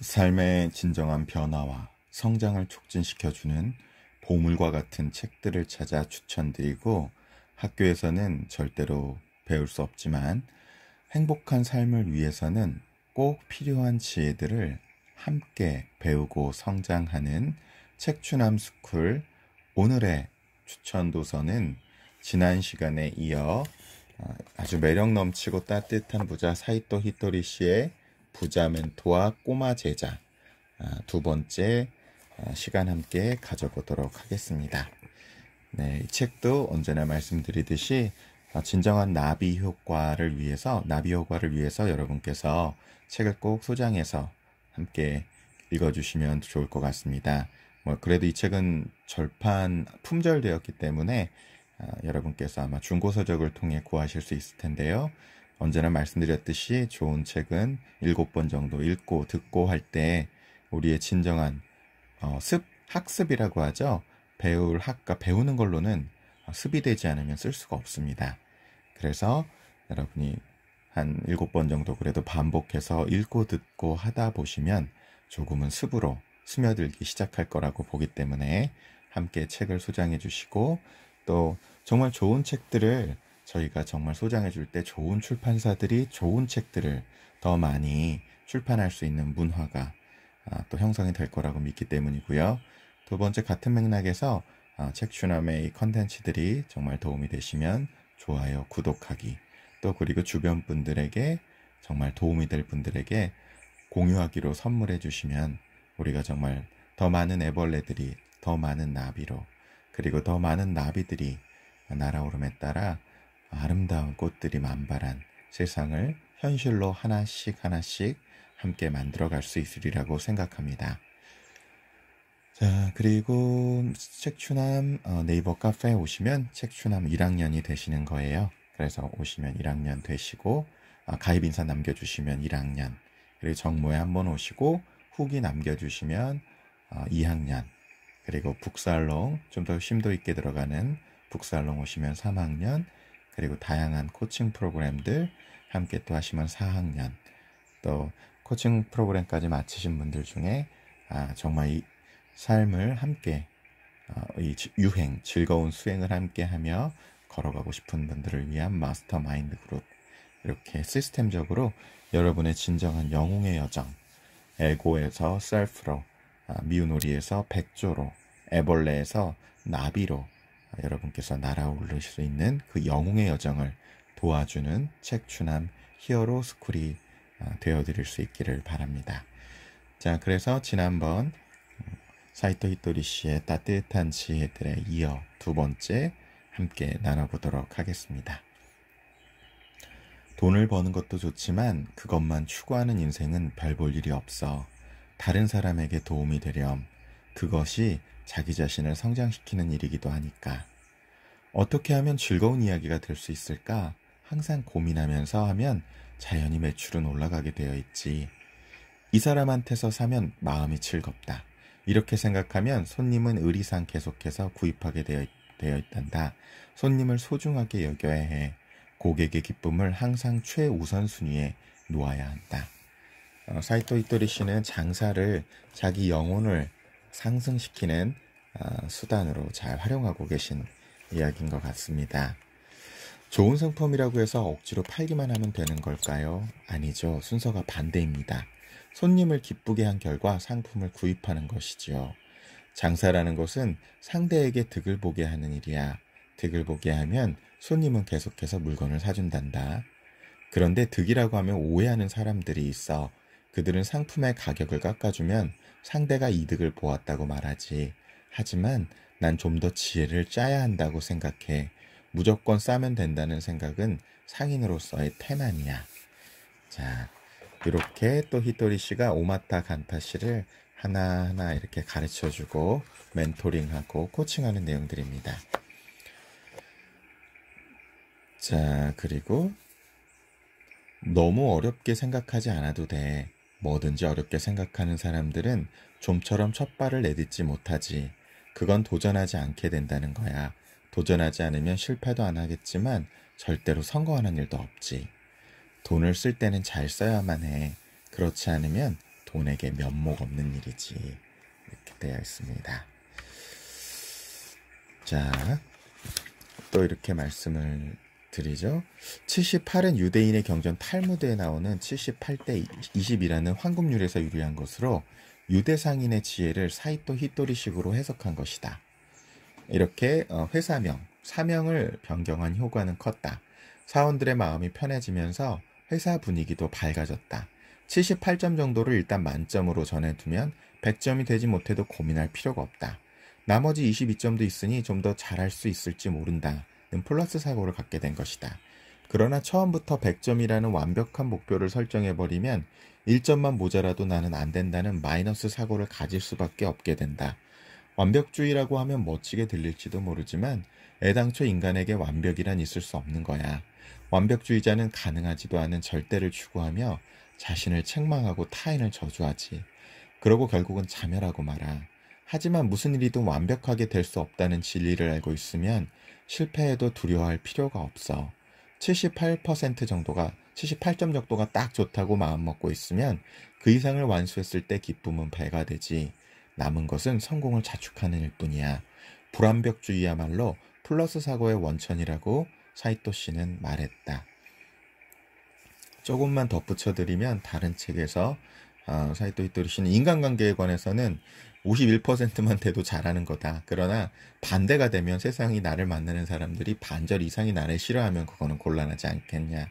삶의 진정한 변화와 성장을 촉진시켜주는 보물과 같은 책들을 찾아 추천드리고 학교에서는 절대로 배울 수 없지만 행복한 삶을 위해서는 꼭 필요한 지혜들을 함께 배우고 성장하는 책추남 스쿨 오늘의 추천 도서는 지난 시간에 이어 어, 아주 매력 넘치고 따뜻한 부자 사이토 히토리 씨의 부자 멘토와 꼬마 제자 아, 두 번째 어, 시간 함께 가져보도록 하겠습니다. 네, 이 책도 언제나 말씀드리듯이 어, 진정한 나비 효과를 위해서 나비 효과를 위해서 여러분께서 책을 꼭 소장해서 함께 읽어주시면 좋을 것 같습니다. 뭐 그래도 이 책은 절판 품절되었기 때문에 아, 여러분께서 아마 중고 서적을 통해 구하실 수 있을 텐데요. 언제나 말씀드렸듯이 좋은 책은 일곱 번 정도 읽고 듣고 할 때 우리의 진정한 어, 습, 학습이라고 하죠. 배울 학과 배우는 걸로는 어, 습이 되지 않으면 쓸 수가 없습니다. 그래서 여러분이 한 일곱 번 정도 그래도 반복해서 읽고 듣고 하다 보시면 조금은 습으로 스며들기 시작할 거라고 보기 때문에 함께 책을 소장해 주시고 또 정말 좋은 책들을 저희가 정말 소장해 줄 때 좋은 출판사들이 좋은 책들을 더 많이 출판할 수 있는 문화가 아, 또 형성이 될 거라고 믿기 때문이고요. 두 번째 같은 맥락에서 아, 책 추남의 이 컨텐츠들이 정말 도움이 되시면 좋아요, 구독하기, 또 그리고 주변 분들에게 정말 도움이 될 분들에게 공유하기로 선물해 주시면 우리가 정말 더 많은 애벌레들이 더 많은 나비로 그리고 더 많은 나비들이 날아오름에 따라 아름다운 꽃들이 만발한 세상을 현실로 하나씩 하나씩 함께 만들어갈 수 있으리라고 생각합니다. 자, 그리고 책추남 어, 네이버 카페에 오시면 책추남 1학년이 되시는 거예요. 그래서 오시면 1학년 되시고 아, 가입 인사 남겨주시면 1학년 그리고 정모에 한 번 오시고 후기 남겨주시면 2학년 어, 그리고 북살롱 좀 더 심도 있게 들어가는 북살롱 오시면 3학년 그리고 다양한 코칭 프로그램들 함께 또 하시면 4학년 또 코칭 프로그램까지 마치신 분들 중에 아, 정말 이 삶을 함께 아, 이 유행 즐거운 수행을 함께 하며 걸어가고 싶은 분들을 위한 마스터 마인드 그룹 이렇게 시스템적으로 여러분의 진정한 영웅의 여정 에고에서 셀프로 아, 미운오리에서 백조로 애벌레에서 나비로 아, 여러분께서 날아오를 수 있는 그 영웅의 여정을 도와주는 책 추남 히어로 스쿨이 아, 되어드릴 수 있기를 바랍니다. 자, 그래서 지난번 음, 사이토 히토리 씨의 따뜻한 지혜들에 이어 두 번째 함께 나눠보도록 하겠습니다. 돈을 버는 것도 좋지만 그것만 추구하는 인생은 별 볼 일이 없어. 다른 사람에게 도움이 되렴. 그것이 자기 자신을 성장시키는 일이기도 하니까 어떻게 하면 즐거운 이야기가 될 수 있을까 항상 고민하면서 하면 자연히 매출은 올라가게 되어 있지. 이 사람한테서 사면 마음이 즐겁다. 이렇게 생각하면 손님은 의리상 계속해서 구입하게 되어, 되어 있단다. 손님을 소중하게 여겨야 해. 고객의 기쁨을 항상 최우선순위에 놓아야 한다. 어, 사이토 이토리 씨는 장사를 자기 영혼을 상승시키는 어, 수단으로 잘 활용하고 계신 이야기인 것 같습니다. 좋은 상품이라고 해서 억지로 팔기만 하면 되는 걸까요? 아니죠. 순서가 반대입니다. 손님을 기쁘게 한 결과 상품을 구입하는 것이지요. 장사라는 것은 상대에게 득을 보게 하는 일이야. 득을 보게 하면 손님은 계속해서 물건을 사준단다. 그런데 득이라고 하면 오해하는 사람들이 있어. 그들은 상품의 가격을 깎아주면 상대가 이득을 보았다고 말하지. 하지만 난 좀 더 지혜를 짜야 한다고 생각해. 무조건 싸면 된다는 생각은 상인으로서의 태만이야. 자, 이렇게 또 히토리 씨가 오마타 간타 씨를 하나하나 이렇게 가르쳐 주고 멘토링하고 코칭하는 내용들입니다. 자, 그리고 너무 어렵게 생각하지 않아도 돼. 뭐든지 어렵게 생각하는 사람들은 좀처럼 첫 발을 내딛지 못하지. 그건 도전하지 않게 된다는 거야. 도전하지 않으면 실패도 안 하겠지만 절대로 성공하는 일도 없지. 돈을 쓸 때는 잘 써야만 해. 그렇지 않으면 돈에게 면목 없는 일이지. 이렇게 되어 있습니다. 자, 또 이렇게 말씀을 드리죠. 78은 유대인의 경전 탈무드에 나오는 78대 20이라는 황금률에서 유리한 것으로 유대 상인의 지혜를 사이토 히토리식으로 해석한 것이다. 이렇게 어, 회사명, 사명을 변경한 효과는 컸다. 사원들의 마음이 편해지면서 회사 분위기도 밝아졌다. 78점 정도를 일단 만점으로 전해두면 100점이 되지 못해도 고민할 필요가 없다. 나머지 22점도 있으니 좀 더 잘할 수 있을지 모른다. 같은 플러스 사고를 갖게 된 것이다. 그러나 처음부터 100점이라는 완벽한 목표를 설정해버리면 1점만 모자라도 나는 안 된다는 마이너스 사고를 가질 수밖에 없게 된다. 완벽주의라고 하면 멋지게 들릴지도 모르지만 애당초 인간에게 완벽이란 있을 수 없는 거야. 완벽주의자는 가능하지도 않은 절대를 추구하며 자신을 책망하고 타인을 저주하지. 그러고 결국은 자멸하고 말아. 하지만 무슨 일이든 완벽하게 될 수 없다는 진리를 알고 있으면 실패해도 두려워할 필요가 없어. 78% 정도가 78점 정도가 딱 좋다고 마음먹고 있으면 그 이상을 완수했을 때 기쁨은 배가 되지. 남은 것은 성공을 자축하는 일뿐이야. 불완벽주의야말로 플러스 사고의 원천이라고 사이토 씨는 말했다. 조금만 덧붙여드리면 다른 책에서 어, 사이토 히토리 씨는 인간관계에 관해서는 51%만 돼도 잘하는 거다. 그러나 반대가 되면 세상이 나를 만나는 사람들이 반절 이상이 나를 싫어하면 그거는 곤란하지 않겠냐.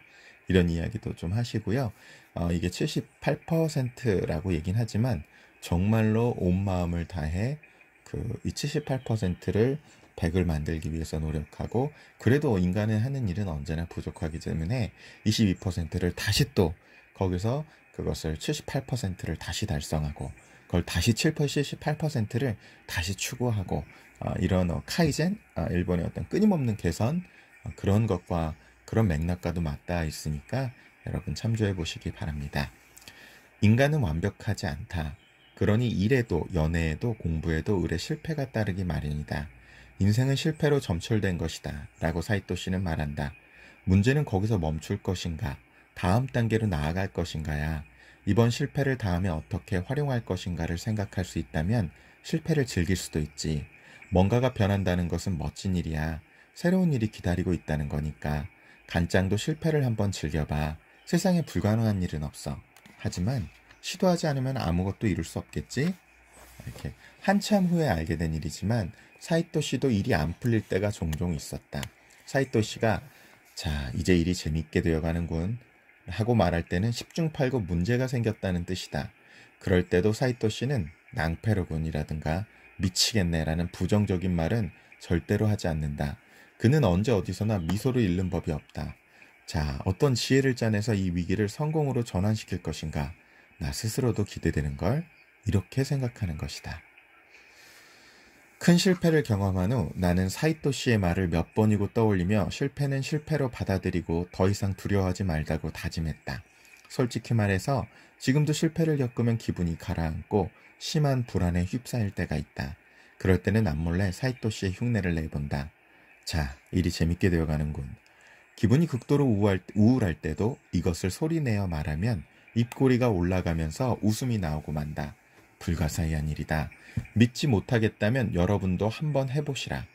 이런 이야기도 좀 하시고요. 어, 이게 78%라고 얘긴 하지만 정말로 온 마음을 다해 그이 78%를 100을 만들기 위해서 노력하고 그래도 인간은 하는 일은 언제나 부족하기 때문에 22%를 다시 또 거기서 그것을 78%를 다시 달성하고 그걸 다시 7, 78%를 다시 추구하고 어, 이런 어, 카이젠, 어, 일본의 어떤 끊임없는 개선 어, 그런 것과 그런 맥락과도 맞닿아 있으니까 여러분 참조해 보시기 바랍니다. 인간은 완벽하지 않다. 그러니 일에도 연애에도 공부에도 의뢰 실패가 따르기 마련이다. 인생은 실패로 점철된 것이다. 라고 사이토 씨는 말한다. 문제는 거기서 멈출 것인가, 다음 단계로 나아갈 것인가야 이번 실패를 다음에 어떻게 활용할 것인가를 생각할 수 있다면 실패를 즐길 수도 있지. 뭔가가 변한다는 것은 멋진 일이야. 새로운 일이 기다리고 있다는 거니까. 간장도 실패를 한번 즐겨봐. 세상에 불가능한 일은 없어. 하지만 시도하지 않으면 아무것도 이룰 수 없겠지? 이렇게 한참 후에 알게 된 일이지만 사이토 씨도 일이 안 풀릴 때가 종종 있었다. 사이토 씨가 자, 이제 일이 재밌게 되어가는군. 하고 말할 때는 10중 8구 문제가 생겼다는 뜻이다. 그럴 때도 사이토 씨는 낭패로군이라든가 미치겠네라는 부정적인 말은 절대로 하지 않는다. 그는 언제 어디서나 미소를 잃는 법이 없다. 자, 어떤 지혜를 짜내서 이 위기를 성공으로 전환시킬 것인가? 나 스스로도 기대되는 걸 이렇게 생각하는 것이다. 큰 실패를 경험한 후 나는 사이토 씨의 말을 몇 번이고 떠올리며 실패는 실패로 받아들이고 더 이상 두려워하지 말다고 다짐했다. 솔직히 말해서 지금도 실패를 겪으면 기분이 가라앉고 심한 불안에 휩싸일 때가 있다. 그럴 때는 남몰래 사이토 씨의 흉내를 내본다. 자, 일이 재밌게 되어가는군. 기분이 극도로 우울할, 우울할 때도 이것을 소리내어 말하면 입꼬리가 올라가면서 웃음이 나오고 만다. 불가사의한 일이다. 믿지 못하겠다면 여러분도 한번 해보시라.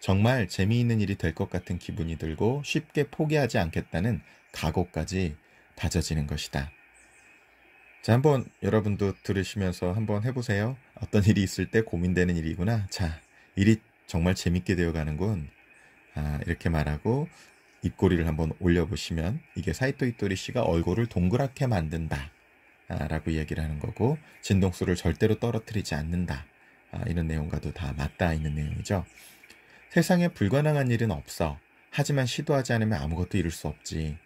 정말 재미있는 일이 될 것 같은 기분이 들고 쉽게 포기하지 않겠다는 각오까지 다져지는 것이다. 자, 한번 여러분도 들으시면서 한번 해보세요. 어떤 일이 있을 때 고민되는 일이구나. 자, 일이 정말 재밌게 되어가는군. 아, 이렇게 말하고 입꼬리를 한번 올려보시면 이게 사이토 이토리 씨가 얼굴을 동그랗게 만든다. 라고 이야기를 하는 거고 진동수를 절대로 떨어뜨리지 않는다. 아, 이런 내용과도 다 맞닿아 있는 내용이죠. 세상에 불가능한 일은 없어. 하지만 시도하지 않으면 아무것도 이룰 수 없지.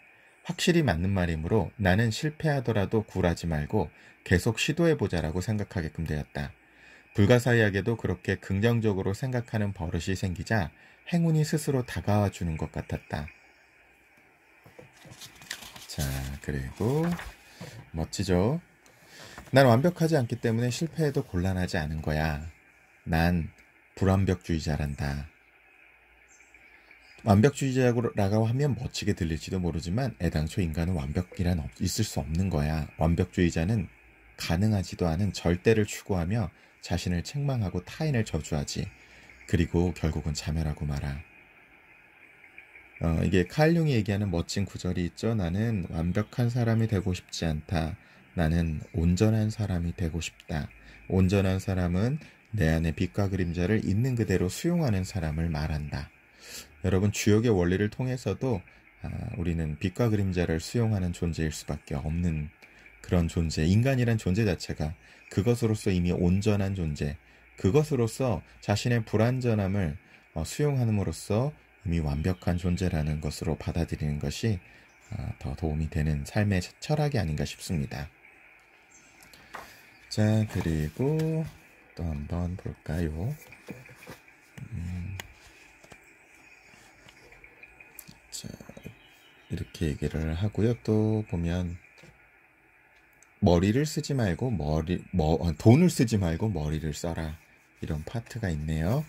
확실히 맞는 말이므로 나는 실패하더라도 굴하지 말고 계속 시도해보자라고 생각하게끔 되었다. 불가사의하게도 그렇게 긍정적으로 생각하는 버릇이 생기자 행운이 스스로 다가와 주는 것 같았다. 자, 그리고 멋지죠? 난 완벽하지 않기 때문에 실패해도 곤란하지 않은 거야. 난 불완벽주의자란다. 완벽주의자라고 하면 멋지게 들릴지도 모르지만 애당초 인간은 완벽이란 없, 있을 수 없는 거야. 완벽주의자는 가능하지도 않은 절대를 추구하며 자신을 책망하고 타인을 저주하지. 그리고 결국은 자멸하고 말아. 어, 이게 칼융이 얘기하는 멋진 구절이 있죠. 나는 완벽한 사람이 되고 싶지 않다. 나는 온전한 사람이 되고 싶다. 온전한 사람은 내안에 빛과 그림자를 있는 그대로 수용하는 사람을 말한다. 여러분, 주역의 원리를 통해서도 아, 우리는 빛과 그림자를 수용하는 존재일 수밖에 없는 그런 존재, 인간이란 존재 자체가 그것으로서 이미 온전한 존재, 그것으로서 자신의 불완전함을 어, 수용함으로써 이미 완벽한 존재라는 것으로 받아들이는 것이 아, 더 도움이 되는 삶의 철학이 아닌가 싶습니다. 자, 그리고 또 한번 볼까요? 음, 자, 이렇게 얘기를 하고요. 또 보면 머리를 쓰지 말고 머리 머, 어, 돈을 쓰지 말고 머리를 써라 이런 파트가 있네요.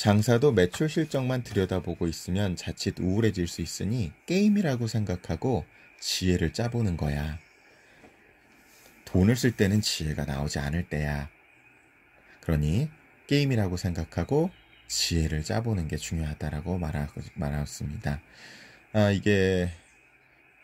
장사도 매출 실적만 들여다보고 있으면 자칫 우울해질 수 있으니 게임이라고 생각하고 지혜를 짜보는 거야. 돈을 쓸 때는 지혜가 나오지 않을 때야. 그러니 게임이라고 생각하고 지혜를 짜보는 게 중요하다라고 말하, 였습니다 아, 이게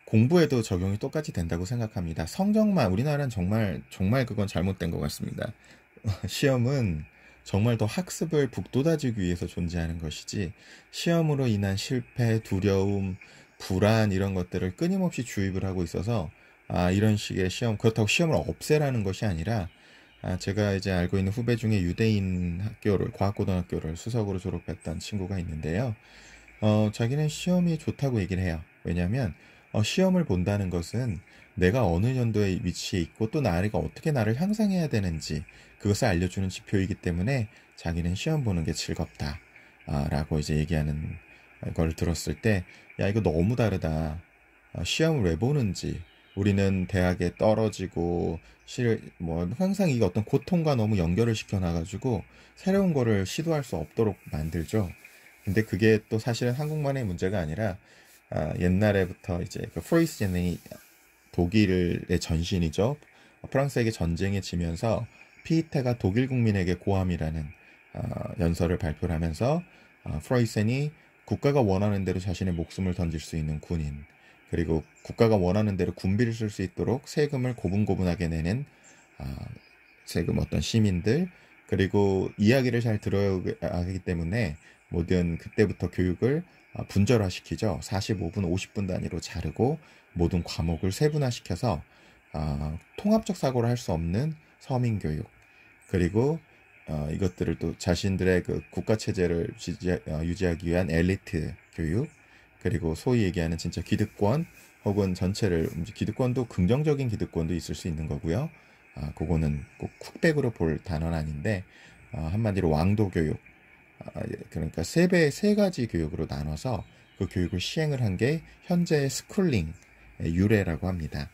공부에도 적용이 똑같이 된다고 생각합니다. 성적만, 우리나라는 정말, 정말 그건 잘못된 것 같습니다. 시험은 정말 더 학습을 북돋아주기 위해서 존재하는 것이지 시험으로 인한 실패, 두려움, 불안 이런 것들을 끊임없이 주입을 하고 있어서 아 이런 식의 시험 그렇다고 시험을 없애라는 것이 아니라 아 제가 이제 알고 있는 후배 중에 유대인 학교를 과학고등학교를 수석으로 졸업했던 친구가 있는데요. 어 자기는 시험이 좋다고 얘기를 해요. 왜냐하면 어, 시험을 본다는 것은 내가 어느 연도에 위치해 있고 또 나이가 어떻게 나를 향상해야 되는지 그것을 알려주는 지표이기 때문에 자기는 시험 보는 게 즐겁다. 아, 라고 이제 얘기하는 걸 들었을 때, 야, 이거 너무 다르다. 아, 시험을 왜 보는지. 우리는 대학에 떨어지고, 실, 뭐, 항상 이게 어떤 고통과 너무 연결을 시켜놔가지고, 새로운 거를 시도할 수 없도록 만들죠. 근데 그게 또 사실은 한국만의 문제가 아니라, 아, 옛날에부터 이제 그 프로이스 제네이 독일의 전신이죠. 프랑스에게 전쟁에 지면서 피히테가 독일 국민에게 고함이라는 어, 연설을 발표를 하면서 어, 프로이센이 국가가 원하는 대로 자신의 목숨을 던질 수 있는 군인 그리고 국가가 원하는 대로 군비를 쓸 수 있도록 세금을 고분고분하게 내는 어, 세금 어떤 시민들 그리고 이야기를 잘 들어야 하기 때문에 모든 그때부터 교육을 분절화시키죠. 45분, 50분 단위로 자르고 모든 과목을 세분화시켜서 어, 통합적 사고를 할 수 없는 서민 교육 그리고 어, 이것들을 또 자신들의 그 국가 체제를 어, 유지하기 위한 엘리트 교육 그리고 소위 얘기하는 진짜 기득권 혹은 전체를 음, 기득권도 긍정적인 기득권도 있을 수 있는 거고요. 아, 그거는 꼭 쿡백으로 볼 단어는 아닌데 아, 한마디로 왕도 교육 아, 예, 그러니까 세 배 세 가지 교육으로 나눠서 그 교육을 시행을 한 게 현재의 스쿨링 예, 유래라고 합니다.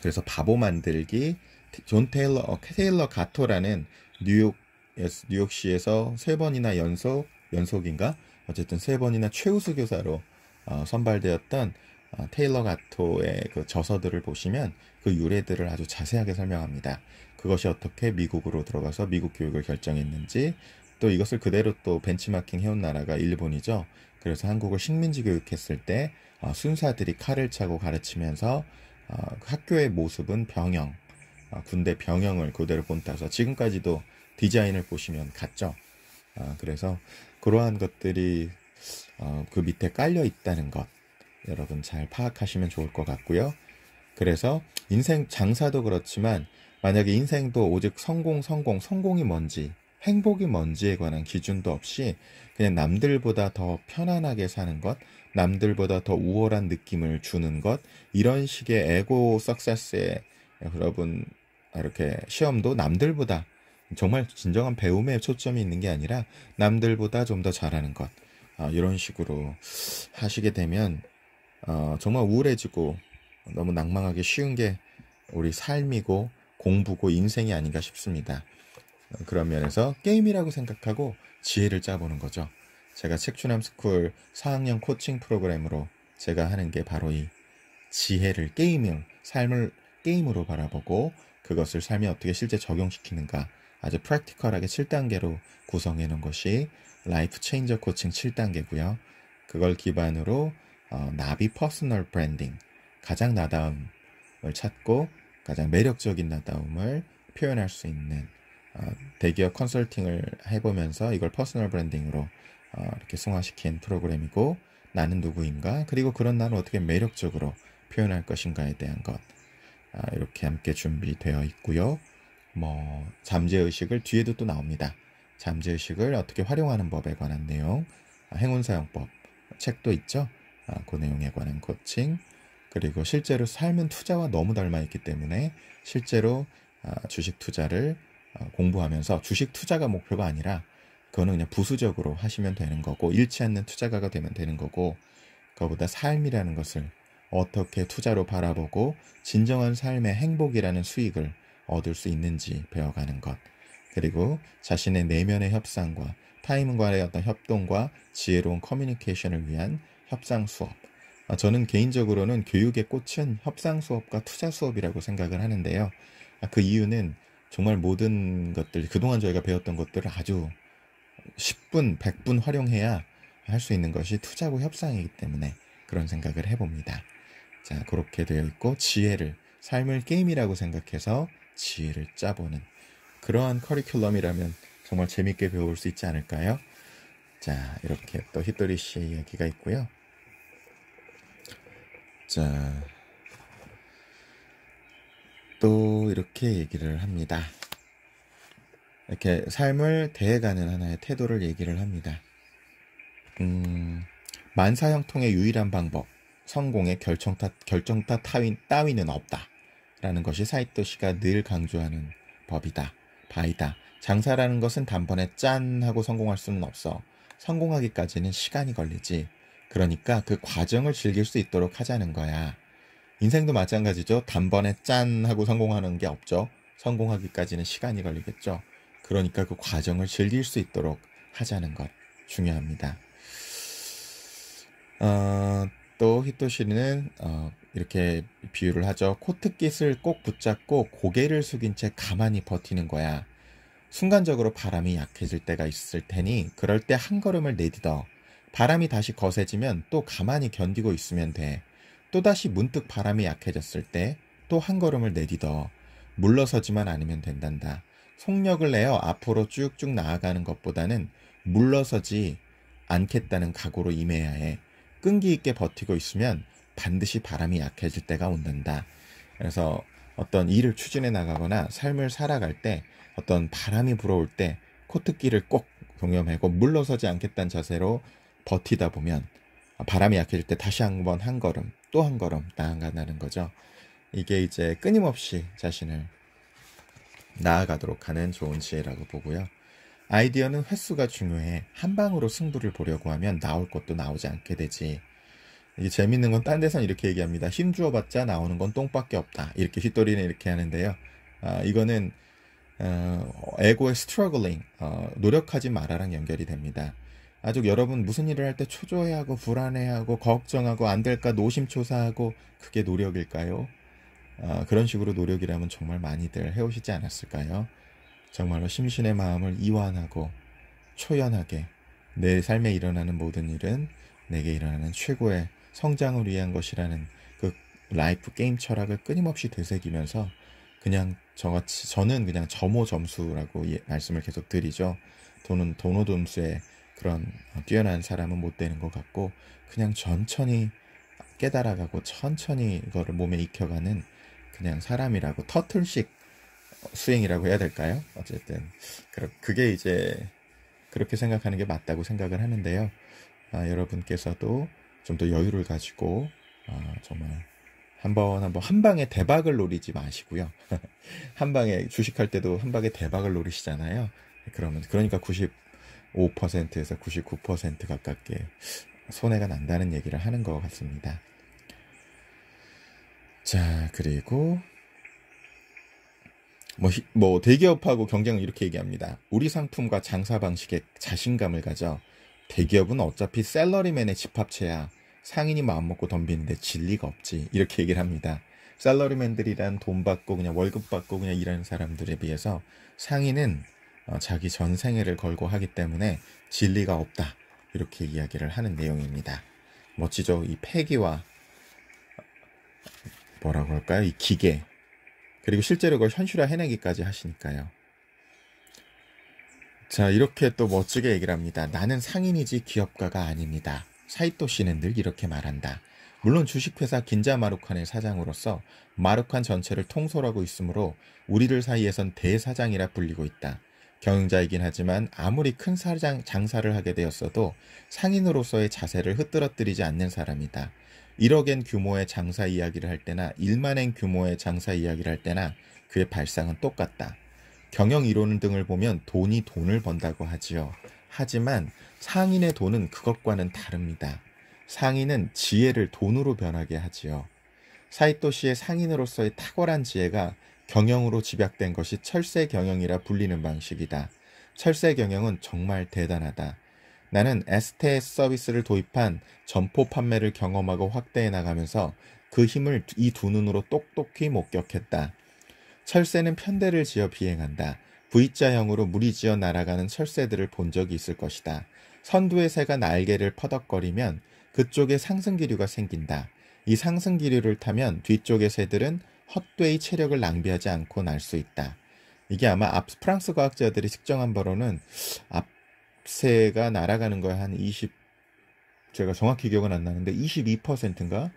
그래서 바보 만들기 존 테일러 어, 테일러 가토라는 뉴욕 뉴욕시에서 세 번이나 연속 연속인가 어쨌든 세 번이나 최우수 교사로 어, 선발되었던 어, 테일러 가토의 그 저서들을 보시면 그 유래들을 아주 자세하게 설명합니다. 그것이 어떻게 미국으로 들어가서 미국 교육을 결정했는지 또 이것을 그대로 또 벤치마킹 해온 나라가 일본이죠. 그래서 한국을 식민지 교육했을 때 어, 순사들이 칼을 차고 가르치면서 어, 학교의 모습은 병영, 어, 군대 병영을 그대로 본따서 지금까지도 디자인을 보시면 같죠. 어, 그래서 그러한 것들이 어, 그 밑에 깔려 있다는 것 여러분 잘 파악하시면 좋을 것 같고요. 그래서 인생 장사도 그렇지만 만약에 인생도 오직 성공, 성공, 성공이 뭔지 행복이 뭔지에 관한 기준도 없이 그냥 남들보다 더 편안하게 사는 것, 남들보다 더 우월한 느낌을 주는 것, 이런 식의 에고 석세스의 여러분, 아, 이렇게 시험도 남들보다 정말 진정한 배움에 초점이 있는 게 아니라 남들보다 좀 더 잘하는 것, 아, 이런 식으로 하시게 되면 어, 정말 우울해지고 너무 낭망하기 쉬운 게 우리 삶이고 공부고 인생이 아닌가 싶습니다. 그런 면에서 게임이라고 생각하고 지혜를 짜보는 거죠. 제가 책추남스쿨 4학년 코칭 프로그램으로 제가 하는 게 바로 이 지혜를 게임형 삶을 게임으로 바라보고 그것을 삶에 어떻게 실제 적용시키는가 아주 프랙티컬하게 7단계로 구성해 놓은 것이 라이프 체인저 코칭 7단계고요. 그걸 기반으로 어, 나비 퍼스널 브랜딩 가장 나다움을 찾고 가장 매력적인 나다움을 표현할 수 있는 아, 대기업 컨설팅을 해보면서 이걸 퍼스널 브랜딩으로 아, 이렇게 승화시킨 프로그램이고 나는 누구인가 그리고 그런 나를 어떻게 매력적으로 표현할 것인가에 대한 것 아, 이렇게 함께 준비되어 있고요. 뭐 잠재의식을 뒤에도 또 나옵니다. 잠재의식을 어떻게 활용하는 법에 관한 내용, 행운사용법 책도 있죠. 그 내용에 관한 코칭 그리고 실제로 삶은 투자와 너무 닮아 있기 때문에 실제로 주식 투자를 어, 공부하면서 주식 투자가 목표가 아니라 그거는 그냥 부수적으로 하시면 되는 거고 잃지 않는 투자가가 되면 되는 거고 그거보다 삶이라는 것을 어떻게 투자로 바라보고 진정한 삶의 행복이라는 수익을 얻을 수 있는지 배워가는 것 그리고 자신의 내면의 협상과 타인과의 어떤 협동과 지혜로운 커뮤니케이션을 위한 협상 수업 아, 저는 개인적으로는 교육의 꽃은 협상 수업과 투자 수업이라고 생각을 하는데요. 아, 그 이유는 정말 모든 것들 그동안 저희가 배웠던 것들을 아주 10분, 100분 활용해야 할 수 있는 것이 투자고 협상이기 때문에 그런 생각을 해봅니다. 자, 그렇게 되어 있고 지혜를 삶을 게임이라고 생각해서 지혜를 짜보는 그러한 커리큘럼이라면 정말 재밌게 배울 수 있지 않을까요? 자, 이렇게 또 히토리 씨의 이야기가 있고요. 자, 또 이렇게 얘기를 합니다. 이렇게 삶을 대해가는 하나의 태도를 얘기를 합니다. 음, 만사형통의 유일한 방법, 성공의 결정타, 결정타 타윈, 따위는 없다. 라는 것이 사이토 시가늘 강조하는 법이다. 바이다. 장사라는 것은 단번에 짠 하고 성공할 수는 없어. 성공하기까지는 시간이 걸리지. 그러니까 그 과정을 즐길 수 있도록 하자는 거야. 인생도 마찬가지죠. 단번에 짠 하고 성공하는 게 없죠. 성공하기까지는 시간이 걸리겠죠. 그러니까 그 과정을 즐길 수 있도록 하자는 것 중요합니다. 어, 또 히토시는 어, 이렇게 비유를 하죠. 코트깃을 꼭 붙잡고 고개를 숙인 채 가만히 버티는 거야. 순간적으로 바람이 약해질 때가 있을 테니 그럴 때 한 걸음을 내딛어. 바람이 다시 거세지면 또 가만히 견디고 있으면 돼. 또다시 문득 바람이 약해졌을 때 또 한 걸음을 내딛어 물러서지만 않으면 된단다. 속력을 내어 앞으로 쭉쭉 나아가는 것보다는 물러서지 않겠다는 각오로 임해야 해. 끈기 있게 버티고 있으면 반드시 바람이 약해질 때가 온단다. 그래서 어떤 일을 추진해 나가거나 삶을 살아갈 때 어떤 바람이 불어올 때 코트기를 꼭 동염하고 물러서지 않겠다는 자세로 버티다 보면 바람이 약해질 때 다시 한번 한 걸음 또한 걸음 나아간다는 거죠. 이게 이제 끊임없이 자신을 나아가도록 하는 좋은 지혜라고 보고요. 아이디어는 횟수가 중요해. 한 방으로 승부를 보려고 하면 나올 것도 나오지 않게 되지. 이게 재밌는 건 딴 데선 이렇게 얘기합니다. 힘 주어봤자 나오는 건 똥밖에 없다. 이렇게 휘돌이는 이렇게 하는데요. 아, 이거는 어, 에고의 스트러글링, 어, 노력하지 말아랑 연결이 됩니다. 아직 여러분 무슨 일을 할 때 초조해하고 불안해하고 걱정하고 안 될까 노심초사하고 그게 노력일까요? 아, 그런 식으로 노력이라면 정말 많이들 해오시지 않았을까요? 정말로 심신의 마음을 이완하고 초연하게 내 삶에 일어나는 모든 일은 내게 일어나는 최고의 성장을 위한 것이라는 그 라이프 게임 철학을 끊임없이 되새기면서 그냥 저같이 저는 그냥 점호 점수라고 예, 말씀을 계속 드리죠. 돈은 돈오 점수에 그런 뛰어난 사람은 못 되는 것 같고 그냥 천천히 깨달아가고 천천히 이거를 몸에 익혀가는 그냥 사람이라고 터틀식 수행이라고 해야 될까요? 어쨌든 그게 이제 그렇게 생각하는 게 맞다고 생각을 하는데요. 아, 여러분께서도 좀 더 여유를 가지고 아, 정말 한 번 한 번 한 방에 대박을 노리지 마시고요. 한 방에 주식할 때도 한 방에 대박을 노리시잖아요. 그러면 그러니까 90 5%에서 99% 가깝게 손해가 난다는 얘기를 하는 것 같습니다. 자, 그리고 뭐, 뭐 대기업하고 경쟁은 이렇게 얘기합니다. 우리 상품과 장사 방식에 자신감을 가져 대기업은 어차피 셀러리맨의 집합체야. 상인이 마음먹고 덤비는데 진리가 없지. 이렇게 얘기를 합니다. 셀러리맨들이란 돈 받고 그냥 월급 받고 그냥 일하는 사람들에 비해서 상인은 어, 자기 전생애를 걸고 하기 때문에 진리가 없다. 이렇게 이야기를 하는 내용입니다. 멋지죠? 이 폐기와 뭐라고 할까요? 이 기계. 그리고 실제로 그걸 현실화 해내기까지 하시니까요. 자, 이렇게 또 멋지게 얘기를 합니다. 나는 상인이지 기업가가 아닙니다. 사이토 씨는 늘 이렇게 말한다. 물론 주식회사 긴자 마루칸의 사장으로서 마루칸 전체를 통솔하고 있으므로 우리들 사이에선 대사장이라 불리고 있다. 경영자이긴 하지만 아무리 큰 사장 장사를 하게 되었어도 상인으로서의 자세를 흐트러뜨리지 않는 사람이다. 1억엔 규모의 장사 이야기를 할 때나 1만엔 규모의 장사 이야기를 할 때나 그의 발상은 똑같다. 경영 이론 등을 보면 돈이 돈을 번다고 하지요. 하지만 상인의 돈은 그것과는 다릅니다. 상인은 지혜를 돈으로 변하게 하지요. 사이토 씨의 상인으로서의 탁월한 지혜가 경영으로 집약된 것이 철새 경영이라 불리는 방식이다. 철새 경영은 정말 대단하다. 나는 STS 서비스를 도입한 점포 판매를 경험하고 확대해 나가면서 그 힘을 이 두 눈으로 똑똑히 목격했다. 철새는 편대를 지어 비행한다. V자형으로 무리 지어 날아가는 철새들을 본 적이 있을 것이다. 선두의 새가 날개를 퍼덕거리면 그쪽에 상승기류가 생긴다. 이 상승기류를 타면 뒤쪽의 새들은 헛되이 체력을 낭비하지 않고 날 수 있다. 이게 아마 앞 프랑스 과학자들이 측정한 바로는 앞세가 날아가는 거에 한 20, 제가 정확히 기억은 안 나는데 22%인가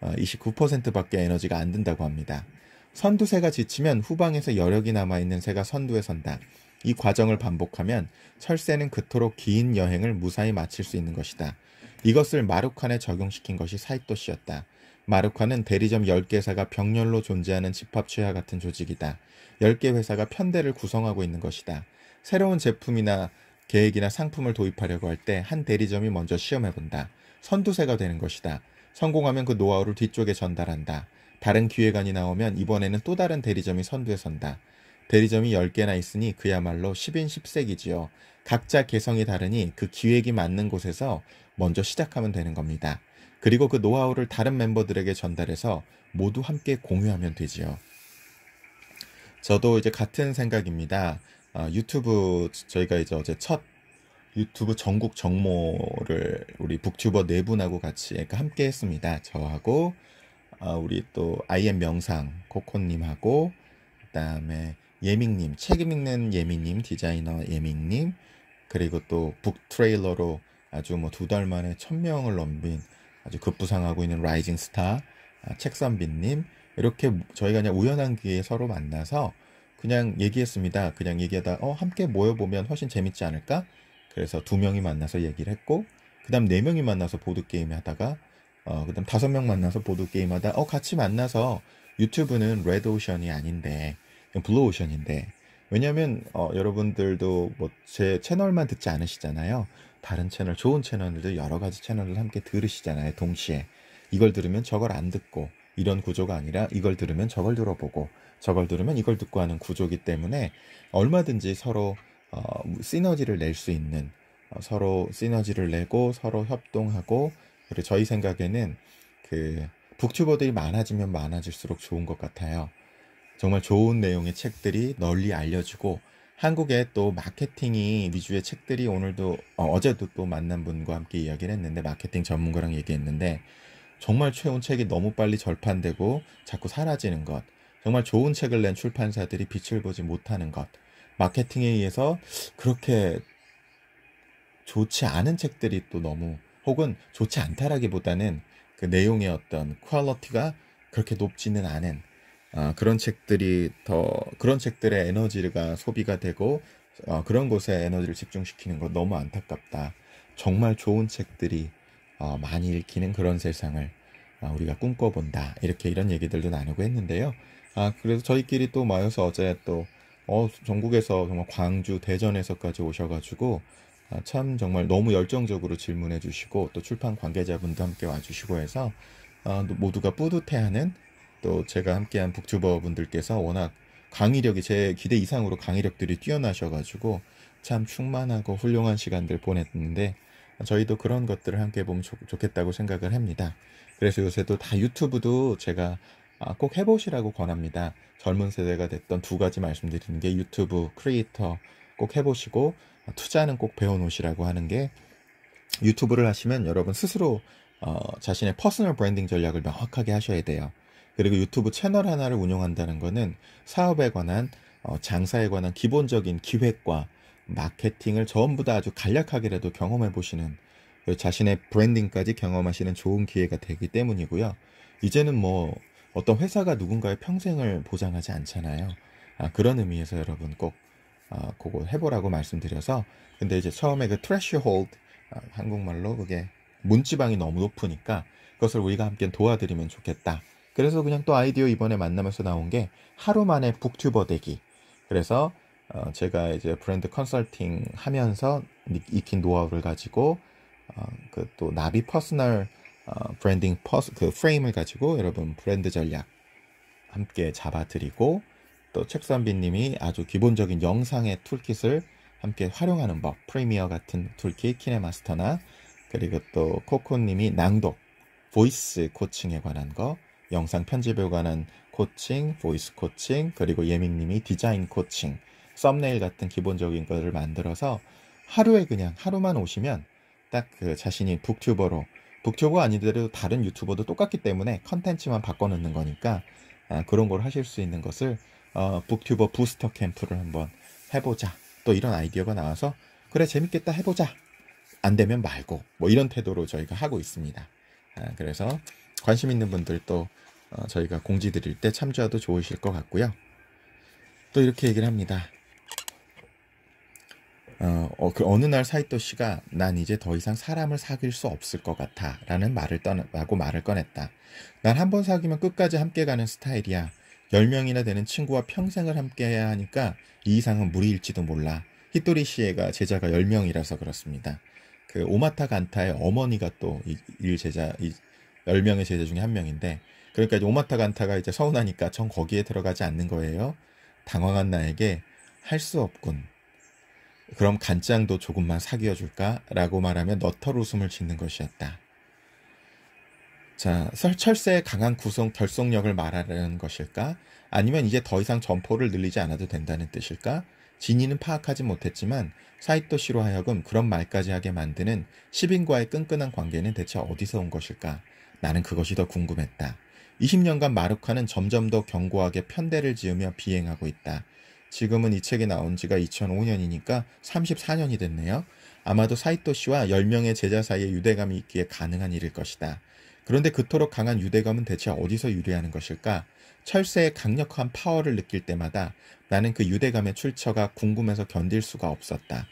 29%밖에 아, 에너지가 안 든다고 합니다. 선두새가 지치면 후방에서 여력이 남아있는 새가 선두에 선다. 이 과정을 반복하면 철새는 그토록 긴 여행을 무사히 마칠 수 있는 것이다. 이것을 마루칸에 적용시킨 것이 사이토시였다. 마루칸은 대리점 10개 회사가 병렬로 존재하는 집합체와 같은 조직이다. 10개 회사가 편대를 구성하고 있는 것이다. 새로운 제품이나 계획이나 상품을 도입하려고 할 때 한 대리점이 먼저 시험해본다. 선두세가 되는 것이다. 성공하면 그 노하우를 뒤쪽에 전달한다. 다른 기획안이 나오면 이번에는 또 다른 대리점이 선두에 선다. 대리점이 10개나 있으니 그야말로 10인 10색이지요. 각자 개성이 다르니 그 기획이 맞는 곳에서 먼저 시작하면 되는 겁니다. 그리고 그 노하우를 다른 멤버들에게 전달해서 모두 함께 공유하면 되지요. 저도 이제 같은 생각입니다. 아, 유튜브 저희가 이제 어제 첫 유튜브 전국 정모를 우리 북튜버 네 분하고 같이 그러니까 함께 했습니다. 저하고 아, 우리 또 아이엠 명상 코코님하고 그다음에 예밍님, 책임 읽는 예밍님, 디자이너 예밍님, 그리고 또 북트레일러로 아주 뭐 두 달 만에 천명을 넘긴 아주 급부상하고 있는 라이징 스타, 아, 책선비님, 이렇게 저희가 그냥 우연한 기회에 서로 만나서 그냥 얘기했습니다. 그냥 얘기하다, 어, 함께 모여보면 훨씬 재밌지 않을까? 그래서 두 명이 만나서 얘기를 했고, 그 다음 네 명이 만나서 보드게임 하다가, 어, 그 다음 다섯 명 만나서 보드게임 하다, 어, 같이 만나서 유튜브는 레드오션이 아닌데, 블루오션인데 왜냐면 어, 여러분들도 뭐제 채널만 듣지 않으시잖아요. 다른 채널 좋은 채널들도 여러 가지 채널을 함께 들으시잖아요. 동시에 이걸 들으면 저걸 안 듣고 이런 구조가 아니라 이걸 들으면 저걸 들어보고 저걸 들으면 이걸 듣고 하는 구조기 때문에 얼마든지 서로 어, 시너지를 낼 수 있는 어, 서로 시너지를 내고 서로 협동하고 그리고 저희 생각에는 그 북튜버들이 많아지면 많아질수록 좋은 것 같아요. 정말 좋은 내용의 책들이 널리 알려지고 한국의 또 마케팅이 위주의 책들이 오늘도 어, 제도또 만난 분과 함께 이야기를 했는데 마케팅 전문가랑 얘기했는데 정말 최운 책이 너무 빨리 절판되고 자꾸 사라지는 것 정말 좋은 책을 낸 출판사들이 빛을 보지 못하는 것 마케팅에 의해서 그렇게 좋지 않은 책들이 또 너무 혹은 좋지 않다라기보다는 그 내용의 어떤 퀄러티가 그렇게 높지는 않은 아, 그런 책들이 더 그런 책들의 에너지가 소비가 되고 어, 그런 곳에 에너지를 집중시키는 건 너무 안타깝다. 정말 좋은 책들이 어, 많이 읽히는 그런 세상을 어, 우리가 꿈꿔본다. 이렇게 이런 얘기들도 나누고 했는데요. 아, 그래서 저희끼리 또 모여서 어제 또 어, 전국에서 정말 광주, 대전에서까지 오셔가지고 아, 참 정말 너무 열정적으로 질문해 주시고 또 출판 관계자분도 함께 와주시고 해서 아, 모두가 뿌듯해하는 또 제가 함께한 북튜버 분들께서 워낙 강의력이 제 기대 이상으로 강의력들이 뛰어나셔가지고 참 충만하고 훌륭한 시간들 보냈는데 저희도 그런 것들을 함께 보면 좋, 겠다고 생각을 합니다. 그래서 요새도 다 유튜브도 제가 아, 꼭 해보시라고 권합니다. 젊은 세대가 됐던 두 가지 말씀드리는 게 유튜브 크리에이터 꼭 해보시고 투자는 꼭 배워놓으시라고 하는 게 유튜브를 하시면 여러분 스스로 어, 자신의 퍼스널 브랜딩 전략을 명확하게 하셔야 돼요. 그리고 유튜브 채널 하나를 운영한다는 거는 사업에 관한 어, 장사에 관한 기본적인 기획과 마케팅을 전부 다 아주 간략하게라도 경험해 보시는 그 자신의 브랜딩까지 경험하시는 좋은 기회가 되기 때문이고요. 이제는 뭐 어떤 회사가 누군가의 평생을 보장하지 않잖아요. 아, 그런 의미에서 여러분 꼭 아, 그거 해보라고 말씀드려서 근데 이제 처음에 그 트래쉬홀드 아, 한국말로 그게 문지방이 너무 높으니까 그것을 우리가 함께 도와드리면 좋겠다. 그래서 그냥 또 아이디어 이번에 만나면서 나온 게 하루 만에 북튜버 되기. 그래서 어, 제가 이제 브랜드 컨설팅 하면서 익힌 노하우를 가지고 어, 그 또 나비 퍼스널 어, 브랜딩 퍼스 그 프레임을 가지고 여러분 브랜드 전략 함께 잡아드리고 또 책선비님이 아주 기본적인 영상의 툴킷을 함께 활용하는 법 프리미어 같은 툴킷 키네마스터나 그리고 또 코코님이 낭독 보이스 코칭에 관한 거 영상 편집에 관한 코칭, 보이스 코칭, 그리고 예민님이 디자인 코칭, 썸네일 같은 기본적인 것을 만들어서 하루에 그냥 하루만 오시면 딱 그 자신이 북튜버로 북튜버 아니더라도 다른 유튜버도 똑같기 때문에 컨텐츠만 바꿔놓는 거니까 아, 그런 걸 하실 수 있는 것을 어, 북튜버 부스터 캠프를 한번 해보자 또 이런 아이디어가 나와서 그래 재밌겠다 해보자 안 되면 말고 뭐 이런 태도로 저희가 하고 있습니다. 아, 그래서 관심 있는 분들 또 어, 저희가 공지 드릴 때 참조하도 좋으실 것 같고요. 또 이렇게 얘기를 합니다. 어, 어, 그 어느 날 사이토 씨가 난 이제 더 이상 사람을 사귈 수 없을 것 같아 라는 말을 떠나고 말을 꺼냈다. 난 한 번 사귀면 끝까지 함께 가는 스타일이야. 10명이나 되는 친구와 평생을 함께 해야 하니까 이 이상은 무리일지도 몰라. 히토리 씨가 제자가 10명이라서 그렇습니다. 그 오마타 간타의 어머니가 또 일 제자, 이 10명의 제자 중에 한 명인데 그러니까 오마타 간타가 이제 서운하니까 전 거기에 들어가지 않는 거예요. 당황한 나에게 할 수 없군. 그럼 간장도 조금만 사귀어 줄까? 라고 말하며 너털 웃음을 짓는 것이었다. 자, 철새의 강한 구성, 결속력을 말하는 것일까? 아니면 이제 더 이상 점포를 늘리지 않아도 된다는 뜻일까? 진이는 파악하지 못했지만 사이토 시로 하여금 그런 말까지 하게 만드는 시빈과의 끈끈한 관계는 대체 어디서 온 것일까? 나는 그것이 더 궁금했다. 20년간 마르카는 점점 더 견고하게 편대를 지으며 비행하고 있다. 지금은 이 책이 나온 지가 2005년이니까 34년이 됐네요. 아마도 사이토 씨와 10명의 제자 사이에 유대감이 있기에 가능한 일일 것이다. 그런데 그토록 강한 유대감은 대체 어디서 유리하는 것일까? 철새의 강력한 파워를 느낄 때마다 나는 그 유대감의 출처가 궁금해서 견딜 수가 없었다.